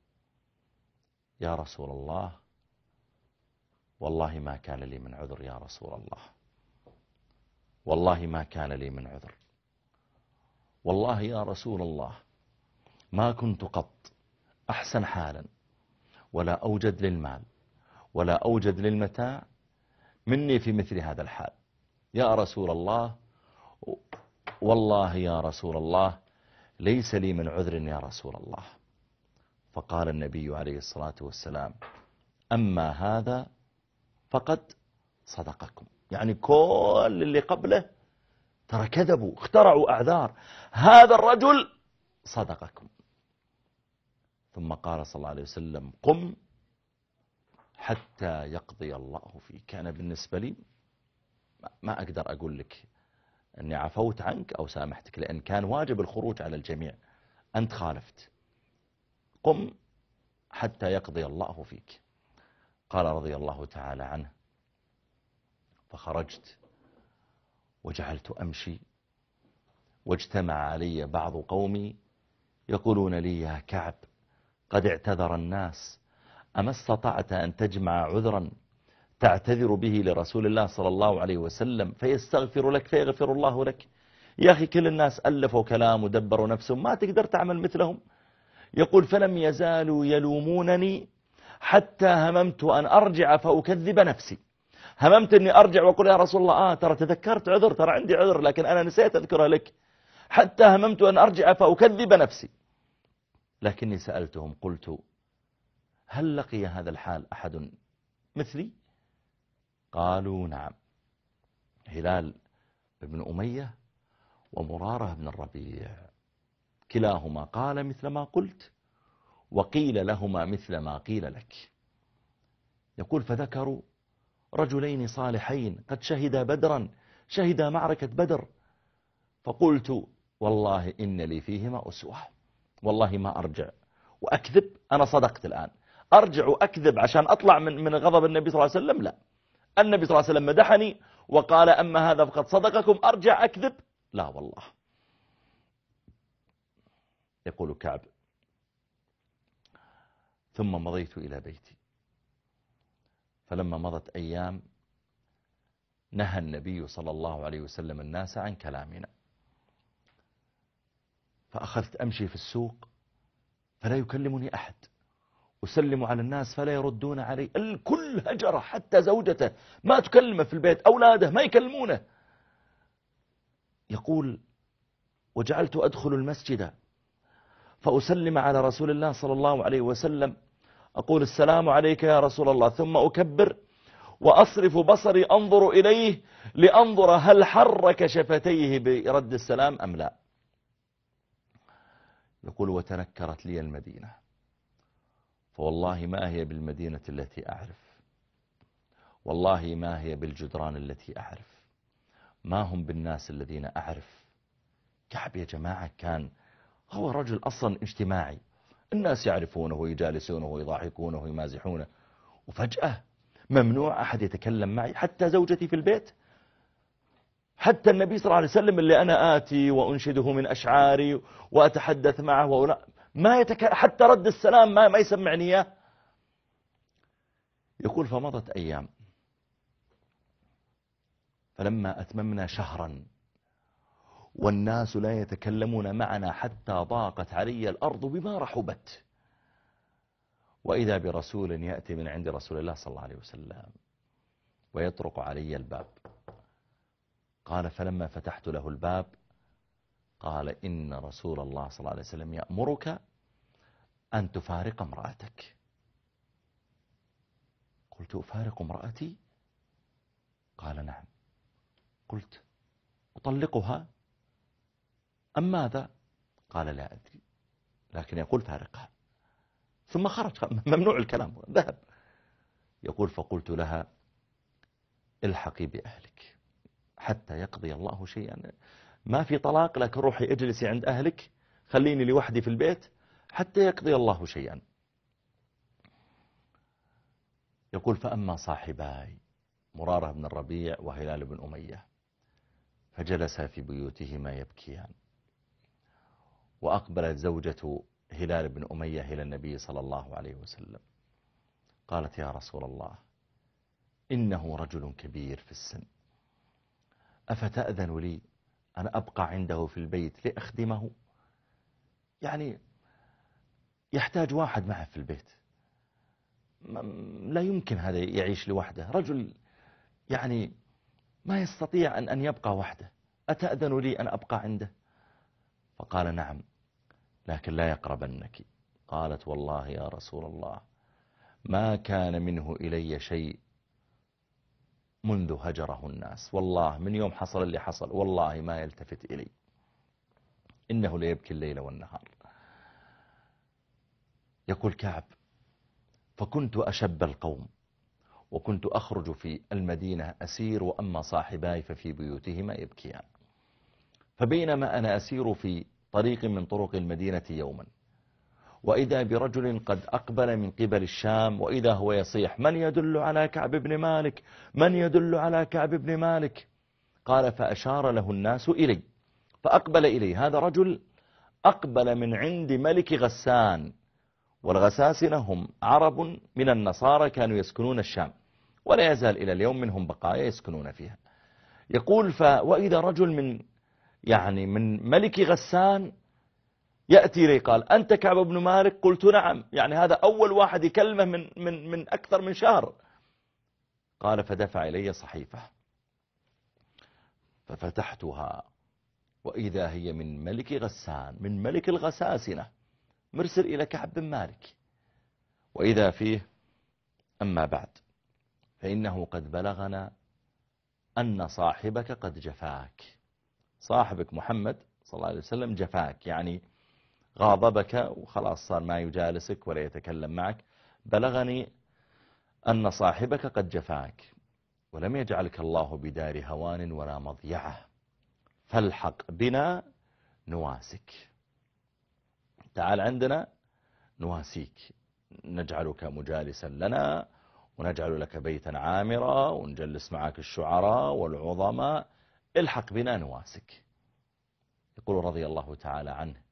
A: يا رسول الله والله ما كان لي من عذر يا رسول الله والله ما كان لي من عذر والله يا رسول الله ما كنت قط أحسن حالا ولا أوجد للمال ولا أوجد للمتاع مني في مثل هذا الحال يا رسول الله والله يا رسول الله ليس لي من عذر يا رسول الله فقال النبي عليه الصلاة والسلام أما هذا فقد صدقكم يعني كل اللي قبله ترى كذبوا اخترعوا أعذار هذا الرجل صدقكم ثم قال صلى الله عليه وسلم قم حتى يقضي الله فيك أنا بالنسبة لي ما أقدر أقول لك أني عفوت عنك أو سامحتك لأن كان واجب الخروج على الجميع أنت خالفت قم حتى يقضي الله فيك قال رضي الله تعالى عنه فخرجت وجعلت أمشي واجتمع علي بعض قومي يقولون لي يا كعب قد اعتذر الناس أما استطعت أن تجمع عذرا تعتذر به لرسول الله صلى الله عليه وسلم فيستغفر لك فيغفر الله لك يا أخي كل الناس ألفوا كلام ودبروا نفسهم ما تقدر تعمل مثلهم يقول فلم يزالوا يلومونني حتى هممت أن أرجع فأكذب نفسي هممت أني أرجع وأقول يا رسول الله آه ترى تذكرت عذر ترى عندي عذر لكن أنا نسيت أذكره لك حتى هممت أن أرجع فأكذب نفسي لكني سألتهم قلت هل لقي هذا الحال أحد مثلي قالوا نعم هلال بن أمية ومرارة بن الربيع كلاهما قال مثل ما قلت وقيل لهما مثل ما قيل لك يقول فذكروا رجلين صالحين قد شهدا بدرا شهدا معركة بدر فقلت والله إن لي فيهما أسوة والله ما أرجع وأكذب أنا صدقت الآن أرجع وأكذب عشان أطلع من من غضب النبي صلى الله عليه وسلم لا النبي صلى الله عليه وسلم مدحني وقال أما هذا فقد صدقكم أرجع أكذب لا والله يقول كعب ثم مضيت إلى بيتي فلما مضت أيام نهى النبي صلى الله عليه وسلم الناس عن كلامنا فأخذت أمشي في السوق فلا يكلمني أحد أسلم على الناس فلا يردون علي الكل هجر حتى زوجته ما تكلمه في البيت أولاده ما يكلمونه يقول وجعلت أدخل المسجد فأسلم على رسول الله صلى الله عليه وسلم أقول السلام عليك يا رسول الله ثم أكبر وأصرف بصري أنظر إليه لأنظر هل حرك شفتيه برد السلام أم لا يقول وتنكرت لي المدينة فوالله ما هي بالمدينة التي أعرف والله ما هي بالجدران التي أعرف ما هم بالناس الذين أعرف كعب يا جماعة كان هو رجل أصلا اجتماعي الناس يعرفونه ويجالسونه ويضاحكونه ويمازحونه وفجأة ممنوع أحد يتكلم معي حتى زوجتي في البيت حتى النبي صلى الله عليه وسلم اللي أنا آتي وأنشده من أشعاري وأتحدث معه وأولا ما يتك... حتى رد السلام ما, ما يسمعني إياه يقول فمضت أيام فلما أتممنا شهرا والناس لا يتكلمون معنا حتى ضاقت علي الأرض بما رحبت وإذا برسول يأتي من عند رسول الله صلى الله عليه وسلم ويطرق علي الباب قال فلما فتحت له الباب قال إن رسول الله صلى الله عليه وسلم يأمرك أن تفارق امرأتك قلت أفارق امرأتي قال نعم قلت أطلقها أم ماذا قال لا أدري لكن يقول فارقها ثم خرج (laughs) ممنوع الكلام ذهب يقول فقلت لها الحقي بأهلك حتى يقضي الله شيئا ما في طلاق لكن روحي اجلسي عند أهلك خليني لوحدي في البيت حتى يقضي الله شيئا يقول فأما صاحباي مرارة بن الربيع وهلال بن أمية فجلسا في بيوتهما يبكيان وأقبلت زوجة هلال بن أمية إلى النبي صلى الله عليه وسلم قالت يا رسول الله إنه رجل كبير في السن أفتأذن لي أن أبقى عنده في البيت لأخدمه يعني يحتاج واحد معه في البيت لا يمكن هذا يعيش لوحده رجل يعني ما يستطيع أن, أن يبقى وحده أتأذن لي أن أبقى عنده فقال نعم لكن لا يقربنك قالت والله يا رسول الله ما كان منه إلي شيء منذ هجره الناس والله من يوم حصل اللي حصل والله ما يلتفت إلي إنه ليبكي الليل والنهار يقول كعب فكنت أشب القوم وكنت أخرج في المدينة أسير وأما صاحباي ففي بيوتهما يبكيان فبينما أنا أسير في طريق من طرق المدينة يوما وإذا برجل قد أقبل من قبل الشام وإذا هو يصيح من يدل على كعب بن مالك من يدل على كعب بن مالك قال فأشار له الناس إلي فأقبل إلي هذا رجل أقبل من عند ملك غسان والغساسنة هم عرب من النصارى كانوا يسكنون الشام ولا يزال إلى اليوم منهم بقايا يسكنون فيها يقول فوإذا رجل من يعني من ملك غسان يأتي لي قال أنت كعب بن مالك قلت نعم يعني هذا أول واحد يكلمه من, من, من أكثر من شهر قال فدفع إلي صحيفة ففتحتها وإذا هي من ملك غسان من ملك الغساسنة مرسل إلى كعب بن مالك وإذا فيه أما بعد فإنه قد بلغنا أن صاحبك قد جفاك صاحبك محمد صلى الله عليه وسلم جفاك يعني غاضبك وخلاص صار ما يجالسك ولا يتكلم معك بلغني أن صاحبك قد جفاك ولم يجعلك الله بدار هوان ولا مضيعة فالحق بنا نواسك تعال عندنا نواسيك نجعلك مجالسا لنا ونجعل لك بيتا عامرا ونجلس معك الشعراء والعظماء الحق بنا نواسك يقول رضي الله تعالى عنه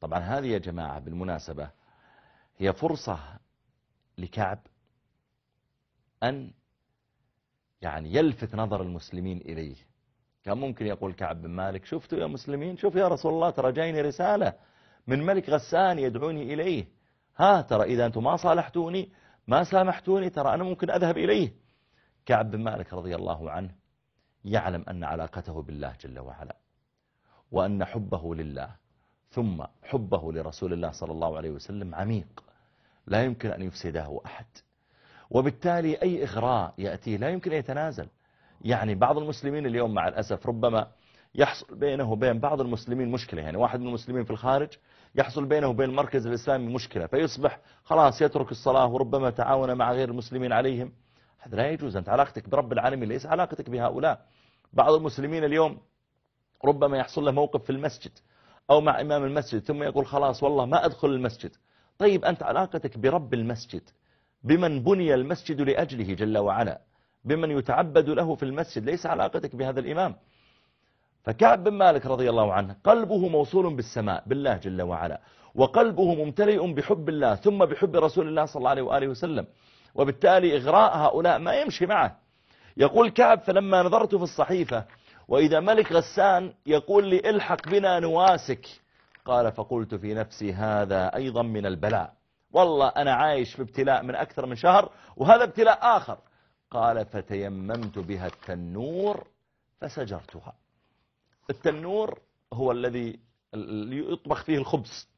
A: طبعا هذه يا جماعة بالمناسبة هي فرصة لكعب أن يعني يلفت نظر المسلمين إليه كان ممكن يقول كعب بن مالك شفتوا يا مسلمين شوف يا رسول الله ترى جايني رسالة من ملك غسان يدعوني إليه ها ترى إذا أنتم ما صالحتوني ما سامحتوني ترى أنا ممكن أذهب إليه كعب بن مالك رضي الله عنه يعلم أن علاقته بالله جل وعلا وأن حبه لله ثم حبه لرسول الله صلى الله عليه وسلم عميق لا يمكن أن يفسده أحد وبالتالي أي إغراء يأتيه لا يمكن أن يتنازل يعني بعض المسلمين اليوم مع الأسف ربما يحصل بينه وبين بعض المسلمين مشكلة يعني واحد من المسلمين في الخارج يحصل بينه وبين المركز الإسلامي مشكلة فيصبح خلاص يترك الصلاة وربما تعاون مع غير المسلمين عليهم هذا لا يجوز أنت علاقتك برب العالمين ليس علاقتك بهؤلاء بعض المسلمين اليوم ربما يحصل له موقف في المسجد أو مع إمام المسجد ثم يقول خلاص والله ما أدخل المسجد طيب أنت علاقتك برب المسجد بمن بني المسجد لأجله جل وعلا بمن يتعبد له في المسجد ليس علاقتك بهذا الإمام فكعب بن مالك رضي الله عنه قلبه موصول بالسماء بالله جل وعلا وقلبه ممتلئ بحب الله ثم بحب رسول الله صلى الله عليه وآله وسلم وبالتالي إغراء هؤلاء ما يمشي معه يقول كعب فلما نظرت في الصحيفة وإذا ملك غسان يقول لي الحق بنا نواسك قال فقلت في نفسي هذا أيضا من البلاء والله أنا عايش في ابتلاء من أكثر من شهر وهذا ابتلاء آخر قال فتيممت بها التنور فسجرتها التنور هو الذي يطبخ فيه الخبز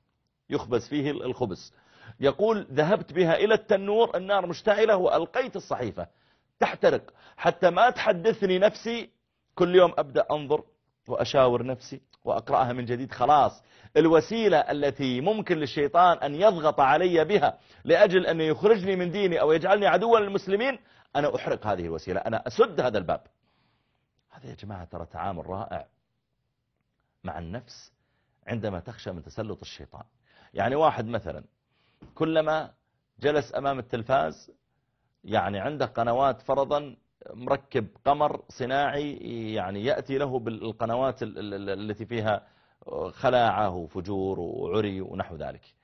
A: يخبز فيه الخبز يقول ذهبت بها إلى التنور النار مشتعلة وألقيت الصحيفة تحترق حتى ما تحدثني نفسي كل يوم أبدأ أنظر وأشاور نفسي وأقرأها من جديد خلاص الوسيلة التي ممكن للشيطان أن يضغط علي بها لأجل أن يخرجني من ديني أو يجعلني عدوا للمسلمين أنا أحرق هذه الوسيلة أنا أسد هذا الباب هذا يا جماعة ترى تعامل رائع مع النفس عندما تخشى من تسلط الشيطان يعني واحد مثلا كلما جلس أمام التلفاز يعني عنده قنوات فرضا مركب قمر صناعي يعني يأتي له بالقنوات التي فيها خلاعة وفجور وعري ونحو ذلك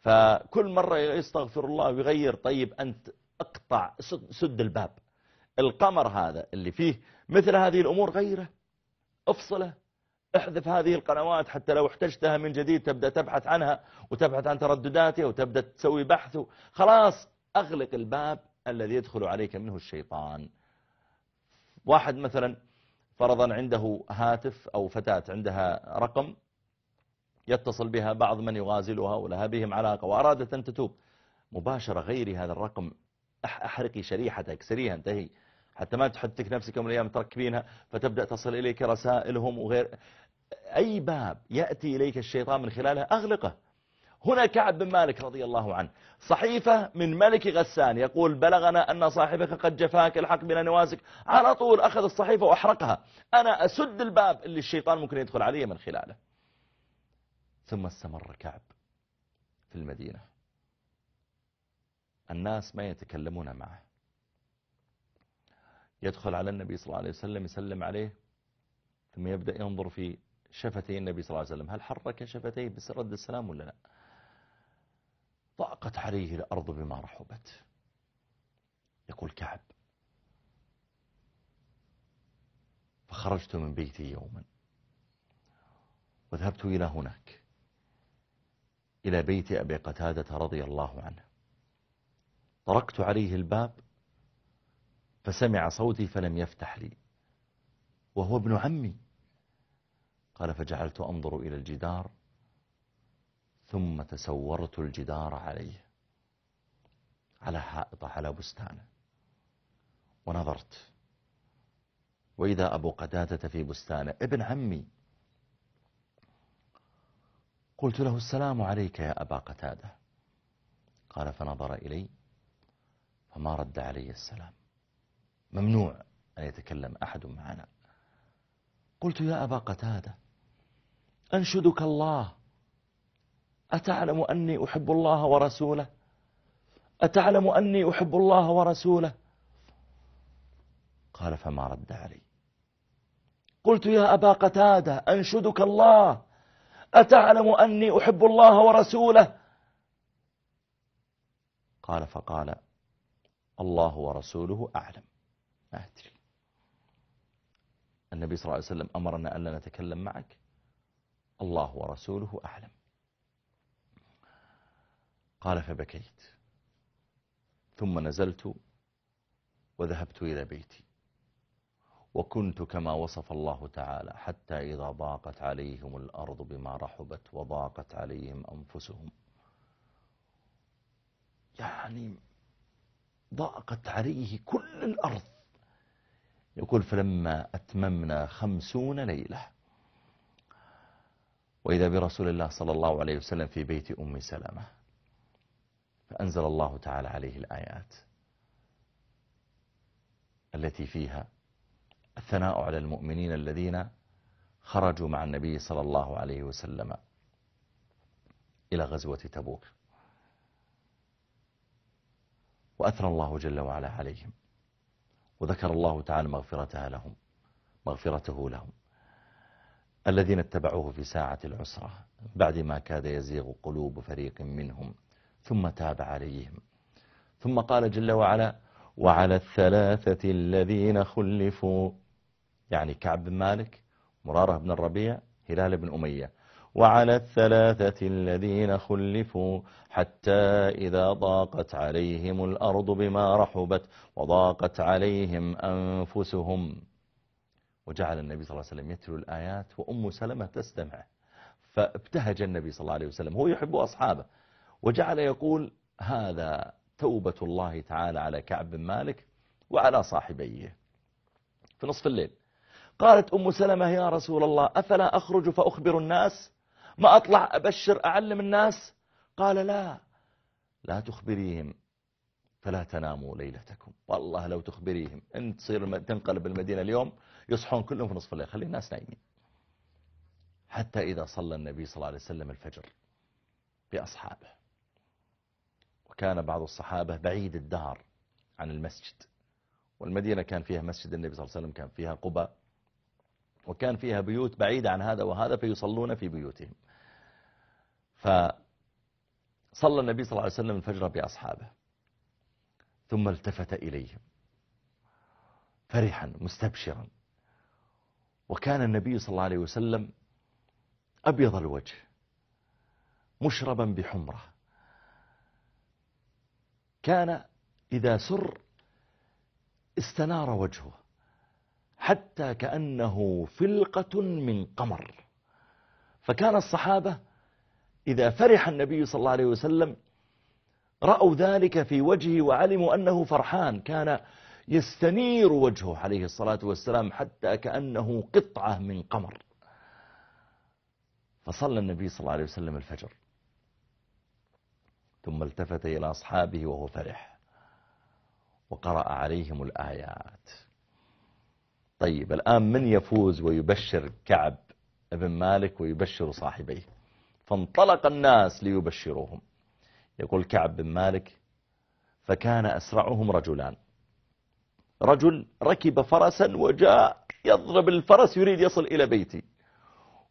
A: فكل مرة يستغفر الله ويغير طيب أنت اقطع سد الباب القمر هذا اللي فيه مثل هذه الأمور غيره افصله احذف هذه القنوات حتى لو احتجتها من جديد تبدأ تبحث عنها وتبحث عن تردداتها وتبدأ تسوي بحث خلاص أغلق الباب الذي يدخل عليك منه الشيطان واحد مثلا فرضا عنده هاتف أو فتاة عندها رقم يتصل بها بعض من يغازلها ولها بهم علاقة وأرادت أن تتوب مباشرة غيري هذا الرقم أحرقي شريحتك اكسريها انتهي حتى ما تحدثك نفسك يوم الأيام تركبينها فتبدأ تصل إليك رسائلهم وغير أي باب يأتي إليك الشيطان من خلالها أغلقه هنا كعب بن مالك رضي الله عنه صحيفة من ملك غسان يقول بلغنا أن صاحبك قد جفاك الحق بنا نواسك على طول أخذ الصحيفة وأحرقها أنا أسد الباب اللي الشيطان ممكن يدخل علي من خلاله ثم استمر كعب في المدينة الناس ما يتكلمون معه يدخل على النبي صلى الله عليه وسلم يسلم عليه ثم يبدأ ينظر في شفتي النبي صلى الله عليه وسلم هل حرك شفتيه بس رد السلام ولا لا ضاقت عليه الأرض بما رحبت يقول كعب فخرجت من بيتي يوما وذهبت إلى هناك إلى بيت أبي قتادة رضي الله عنه طرقت عليه الباب فسمع صوتي فلم يفتح لي وهو ابن عمي قال فجعلت أنظر إلى الجدار ثم تسورت الجدار عليه على حائطه على بستانه ونظرت وإذا أبو قتادة في بستانه ابن عمي قلت له السلام عليك يا أبا قتادة قال فنظر إلي فما رد علي السلام ممنوع أن يتكلم أحد معنا قلت يا أبا قتادة أنشدك الله أتعلم أني أحب الله ورسوله أتعلم أني أحب الله ورسوله قال فما رد علي قلت يا أبا قتادة أنشدك الله أتعلم أني أحب الله ورسوله قال فقال الله ورسوله أعلم ما أدري النبي صلى الله عليه وسلم أمرنا أن لا نتكلم معك الله ورسوله أعلم قال فبكيت ثم نزلت وذهبت إلى بيتي وكنت كما وصف الله تعالى حتى إذا ضاقت عليهم الأرض بما رحبت وضاقت عليهم أنفسهم يعني ضاقت عليه كل الأرض يقول فلما أتممنا خمسون ليلة وإذا برسول الله صلى الله عليه وسلم في بيت أم سلمة فأنزل الله تعالى عليه الآيات التي فيها الثناء على المؤمنين الذين خرجوا مع النبي صلى الله عليه وسلم إلى غزوة تبوك وأثر الله جل وعلا عليهم وذكر الله تعالى مغفرتها لهم مغفرته لهم الذين اتبعوه في ساعة العسرة بعد ما كاد يزيغ قلوب فريق منهم ثم تاب عليهم ثم قال جل وعلا وعلى الثلاثة الذين خلفوا يعني كعب بن مالك مرارة بن الربيع هلال بن أمية وعلى الثلاثة الذين خلفوا حتى إذا ضاقت عليهم الأرض بما رحبت وضاقت عليهم أنفسهم وجعل النبي صلى الله عليه وسلم يتلو الآيات وأم سلمة تستمع فابتهج النبي صلى الله عليه وسلم هو يحب أصحابه وجعل يقول هذا توبة الله تعالى على كعب بن مالك وعلى صاحبيه في نصف الليل قالت أم سلمة يا رسول الله أفلا أخرج فأخبر الناس ما أطلع أبشر أعلم الناس قال لا لا تخبريهم فلا تناموا ليلتكم والله لو تخبريهم انت تصير تنقلب المدينة اليوم يصحون كلهم في نصف الليل خلي الناس نايمين حتى إذا صلى النبي صلى الله عليه وسلم الفجر بأصحابه كان بعض الصحابة بعيد الدهر عن المسجد والمدينة كان فيها مسجد النبي صلى الله عليه وسلم كان فيها قبة وكان فيها بيوت بعيدة عن هذا وهذا فيصلون في بيوتهم فصلى النبي صلى الله عليه وسلم الفجر بأصحابه ثم التفت إليهم فرحا مستبشرا وكان النبي صلى الله عليه وسلم أبيض الوجه مشربا بحمرة كان إذا سر استنار وجهه حتى كأنه فلقة من قمر فكان الصحابة إذا فرح النبي صلى الله عليه وسلم رأوا ذلك في وجهه وعلموا أنه فرحان كان يستنير وجهه عليه الصلاة والسلام حتى كأنه قطعة من قمر فصلى النبي صلى الله عليه وسلم الفجر ثم التفت إلى أصحابه وهو فرح وقرأ عليهم الآيات طيب الآن من يفوز ويبشر كعب ابن مالك ويبشر صاحبيه فانطلق الناس ليبشروهم يقول كعب بن مالك فكان أسرعهم رجلان رجل ركب فرسا وجاء يضرب الفرس يريد يصل إلى بيتي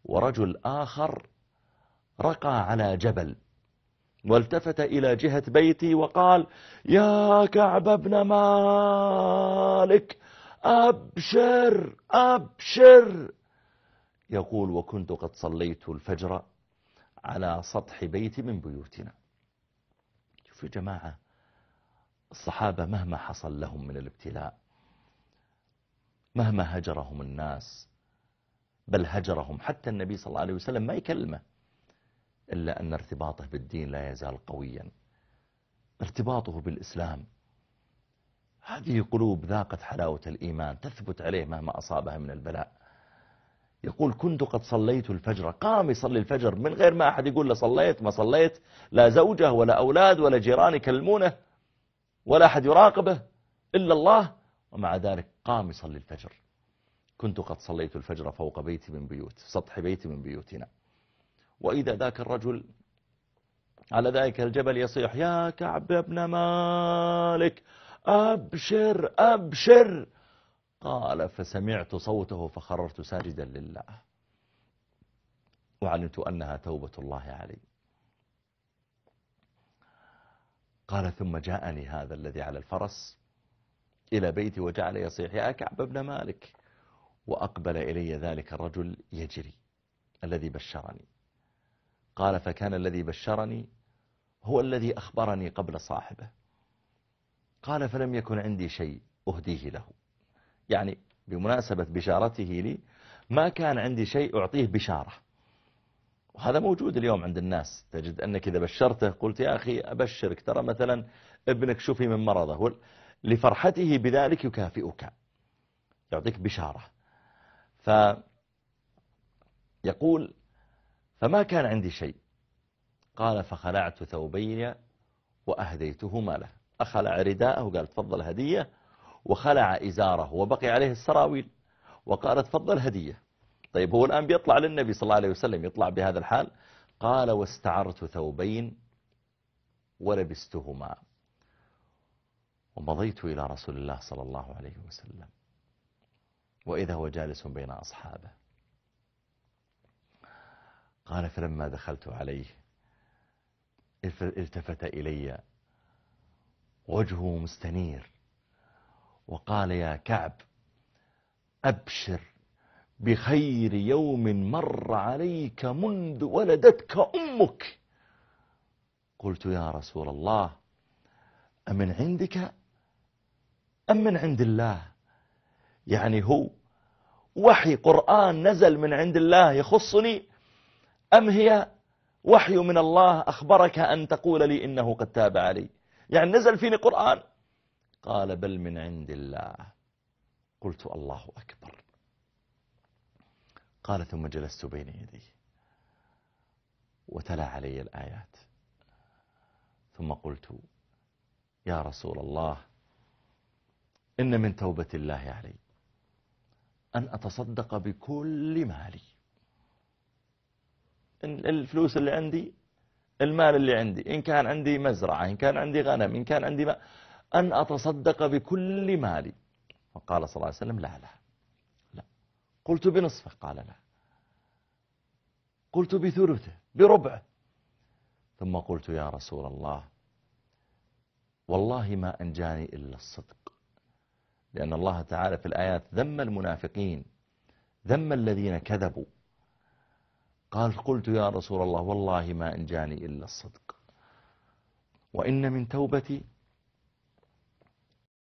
A: ورجل آخر رقى على جبل والتفت إلى جهة بيتي وقال يا كعب بن مالك أبشر أبشر يقول وكنت قد صليت الفجر على سطح بيت من بيوتنا شوفوا يا جماعة الصحابة مهما حصل لهم من الابتلاء مهما هجرهم الناس بل هجرهم حتى النبي صلى الله عليه وسلم ما يكلمه إلا أن ارتباطه بالدين لا يزال قويا ارتباطه بالإسلام هذه قلوب ذاقت حلاوة الإيمان تثبت عليه مهما أصابها من البلاء يقول كنت قد صليت الفجر قام يصلي الفجر من غير ما أحد يقول له صليت ما صليت لا زوجه ولا أولاد ولا جيران يكلمونه ولا أحد يراقبه إلا الله ومع ذلك قام يصلي الفجر كنت قد صليت الفجر فوق بيتي من بيوت سطح بيتي من بيوتنا وإذا ذاك الرجل على ذلك الجبل يصيح يا كعب بن مالك أبشر أبشر قال فسمعت صوته فخررت ساجدا لله وعلمت أنها توبة الله علي قال ثم جاءني هذا الذي على الفرس إلى بيتي وجعل يصيح يا كعب بن مالك وأقبل إلي ذلك الرجل يجري الذي بشرني قال فكان الذي بشرني هو الذي أخبرني قبل صاحبه قال فلم يكن عندي شيء أهديه له يعني بمناسبة بشارته لي ما كان عندي شيء أعطيه بشارة وهذا موجود اليوم عند الناس تجد أنك إذا بشرته قلت يا أخي أبشرك ترى مثلا ابنك شفي من مرضه لفرحته بذلك يكافئك يعطيك بشارة فيقول فما كان عندي شيء قال فخلعت ثوبي وأهديتهما له أخلع رداءه وقال تفضل هدية وخلع إزاره وبقي عليه السراويل وقال تفضل هدية طيب هو الآن بيطلع للنبي صلى الله عليه وسلم يطلع بهذا الحال قال واستعرت ثوبين ولبستهما ومضيت إلى رسول الله صلى الله عليه وسلم وإذا هو جالس بين أصحابه قال فلما دخلت عليه التفت إلي وجهه مستنير وقال يا كعب أبشر بخير يوم مر عليك منذ ولدتك أمك قلت يا رسول الله أمن عندك أم من عند الله يعني هو وحي قرآن نزل من عند الله يخصني أم هي وحي من الله أخبرك أن تقول لي إنه قد تاب علي يعني نزل فيني قرآن قال بل من عند الله قلت الله أكبر قال ثم جلست بين يديه وتلا علي الآيات ثم قلت يا رسول الله إن من توبة الله علي أن أتصدق بكل مالي الفلوس اللي عندي المال اللي عندي إن كان عندي مزرعة إن كان عندي غنم إن كان عندي ما أن أتصدق بكل مالي فقال صلى الله عليه وسلم لا لا لا قلت بنصفه قال لا قلت بثلثه بربعه ثم قلت يا رسول الله والله ما أنجاني إلا الصدق لأن الله تعالى في الآيات ذم المنافقين ذم الذين كذبوا قال قلت يا رسول الله والله ما أنجاني إلا الصدق وإن من توبتي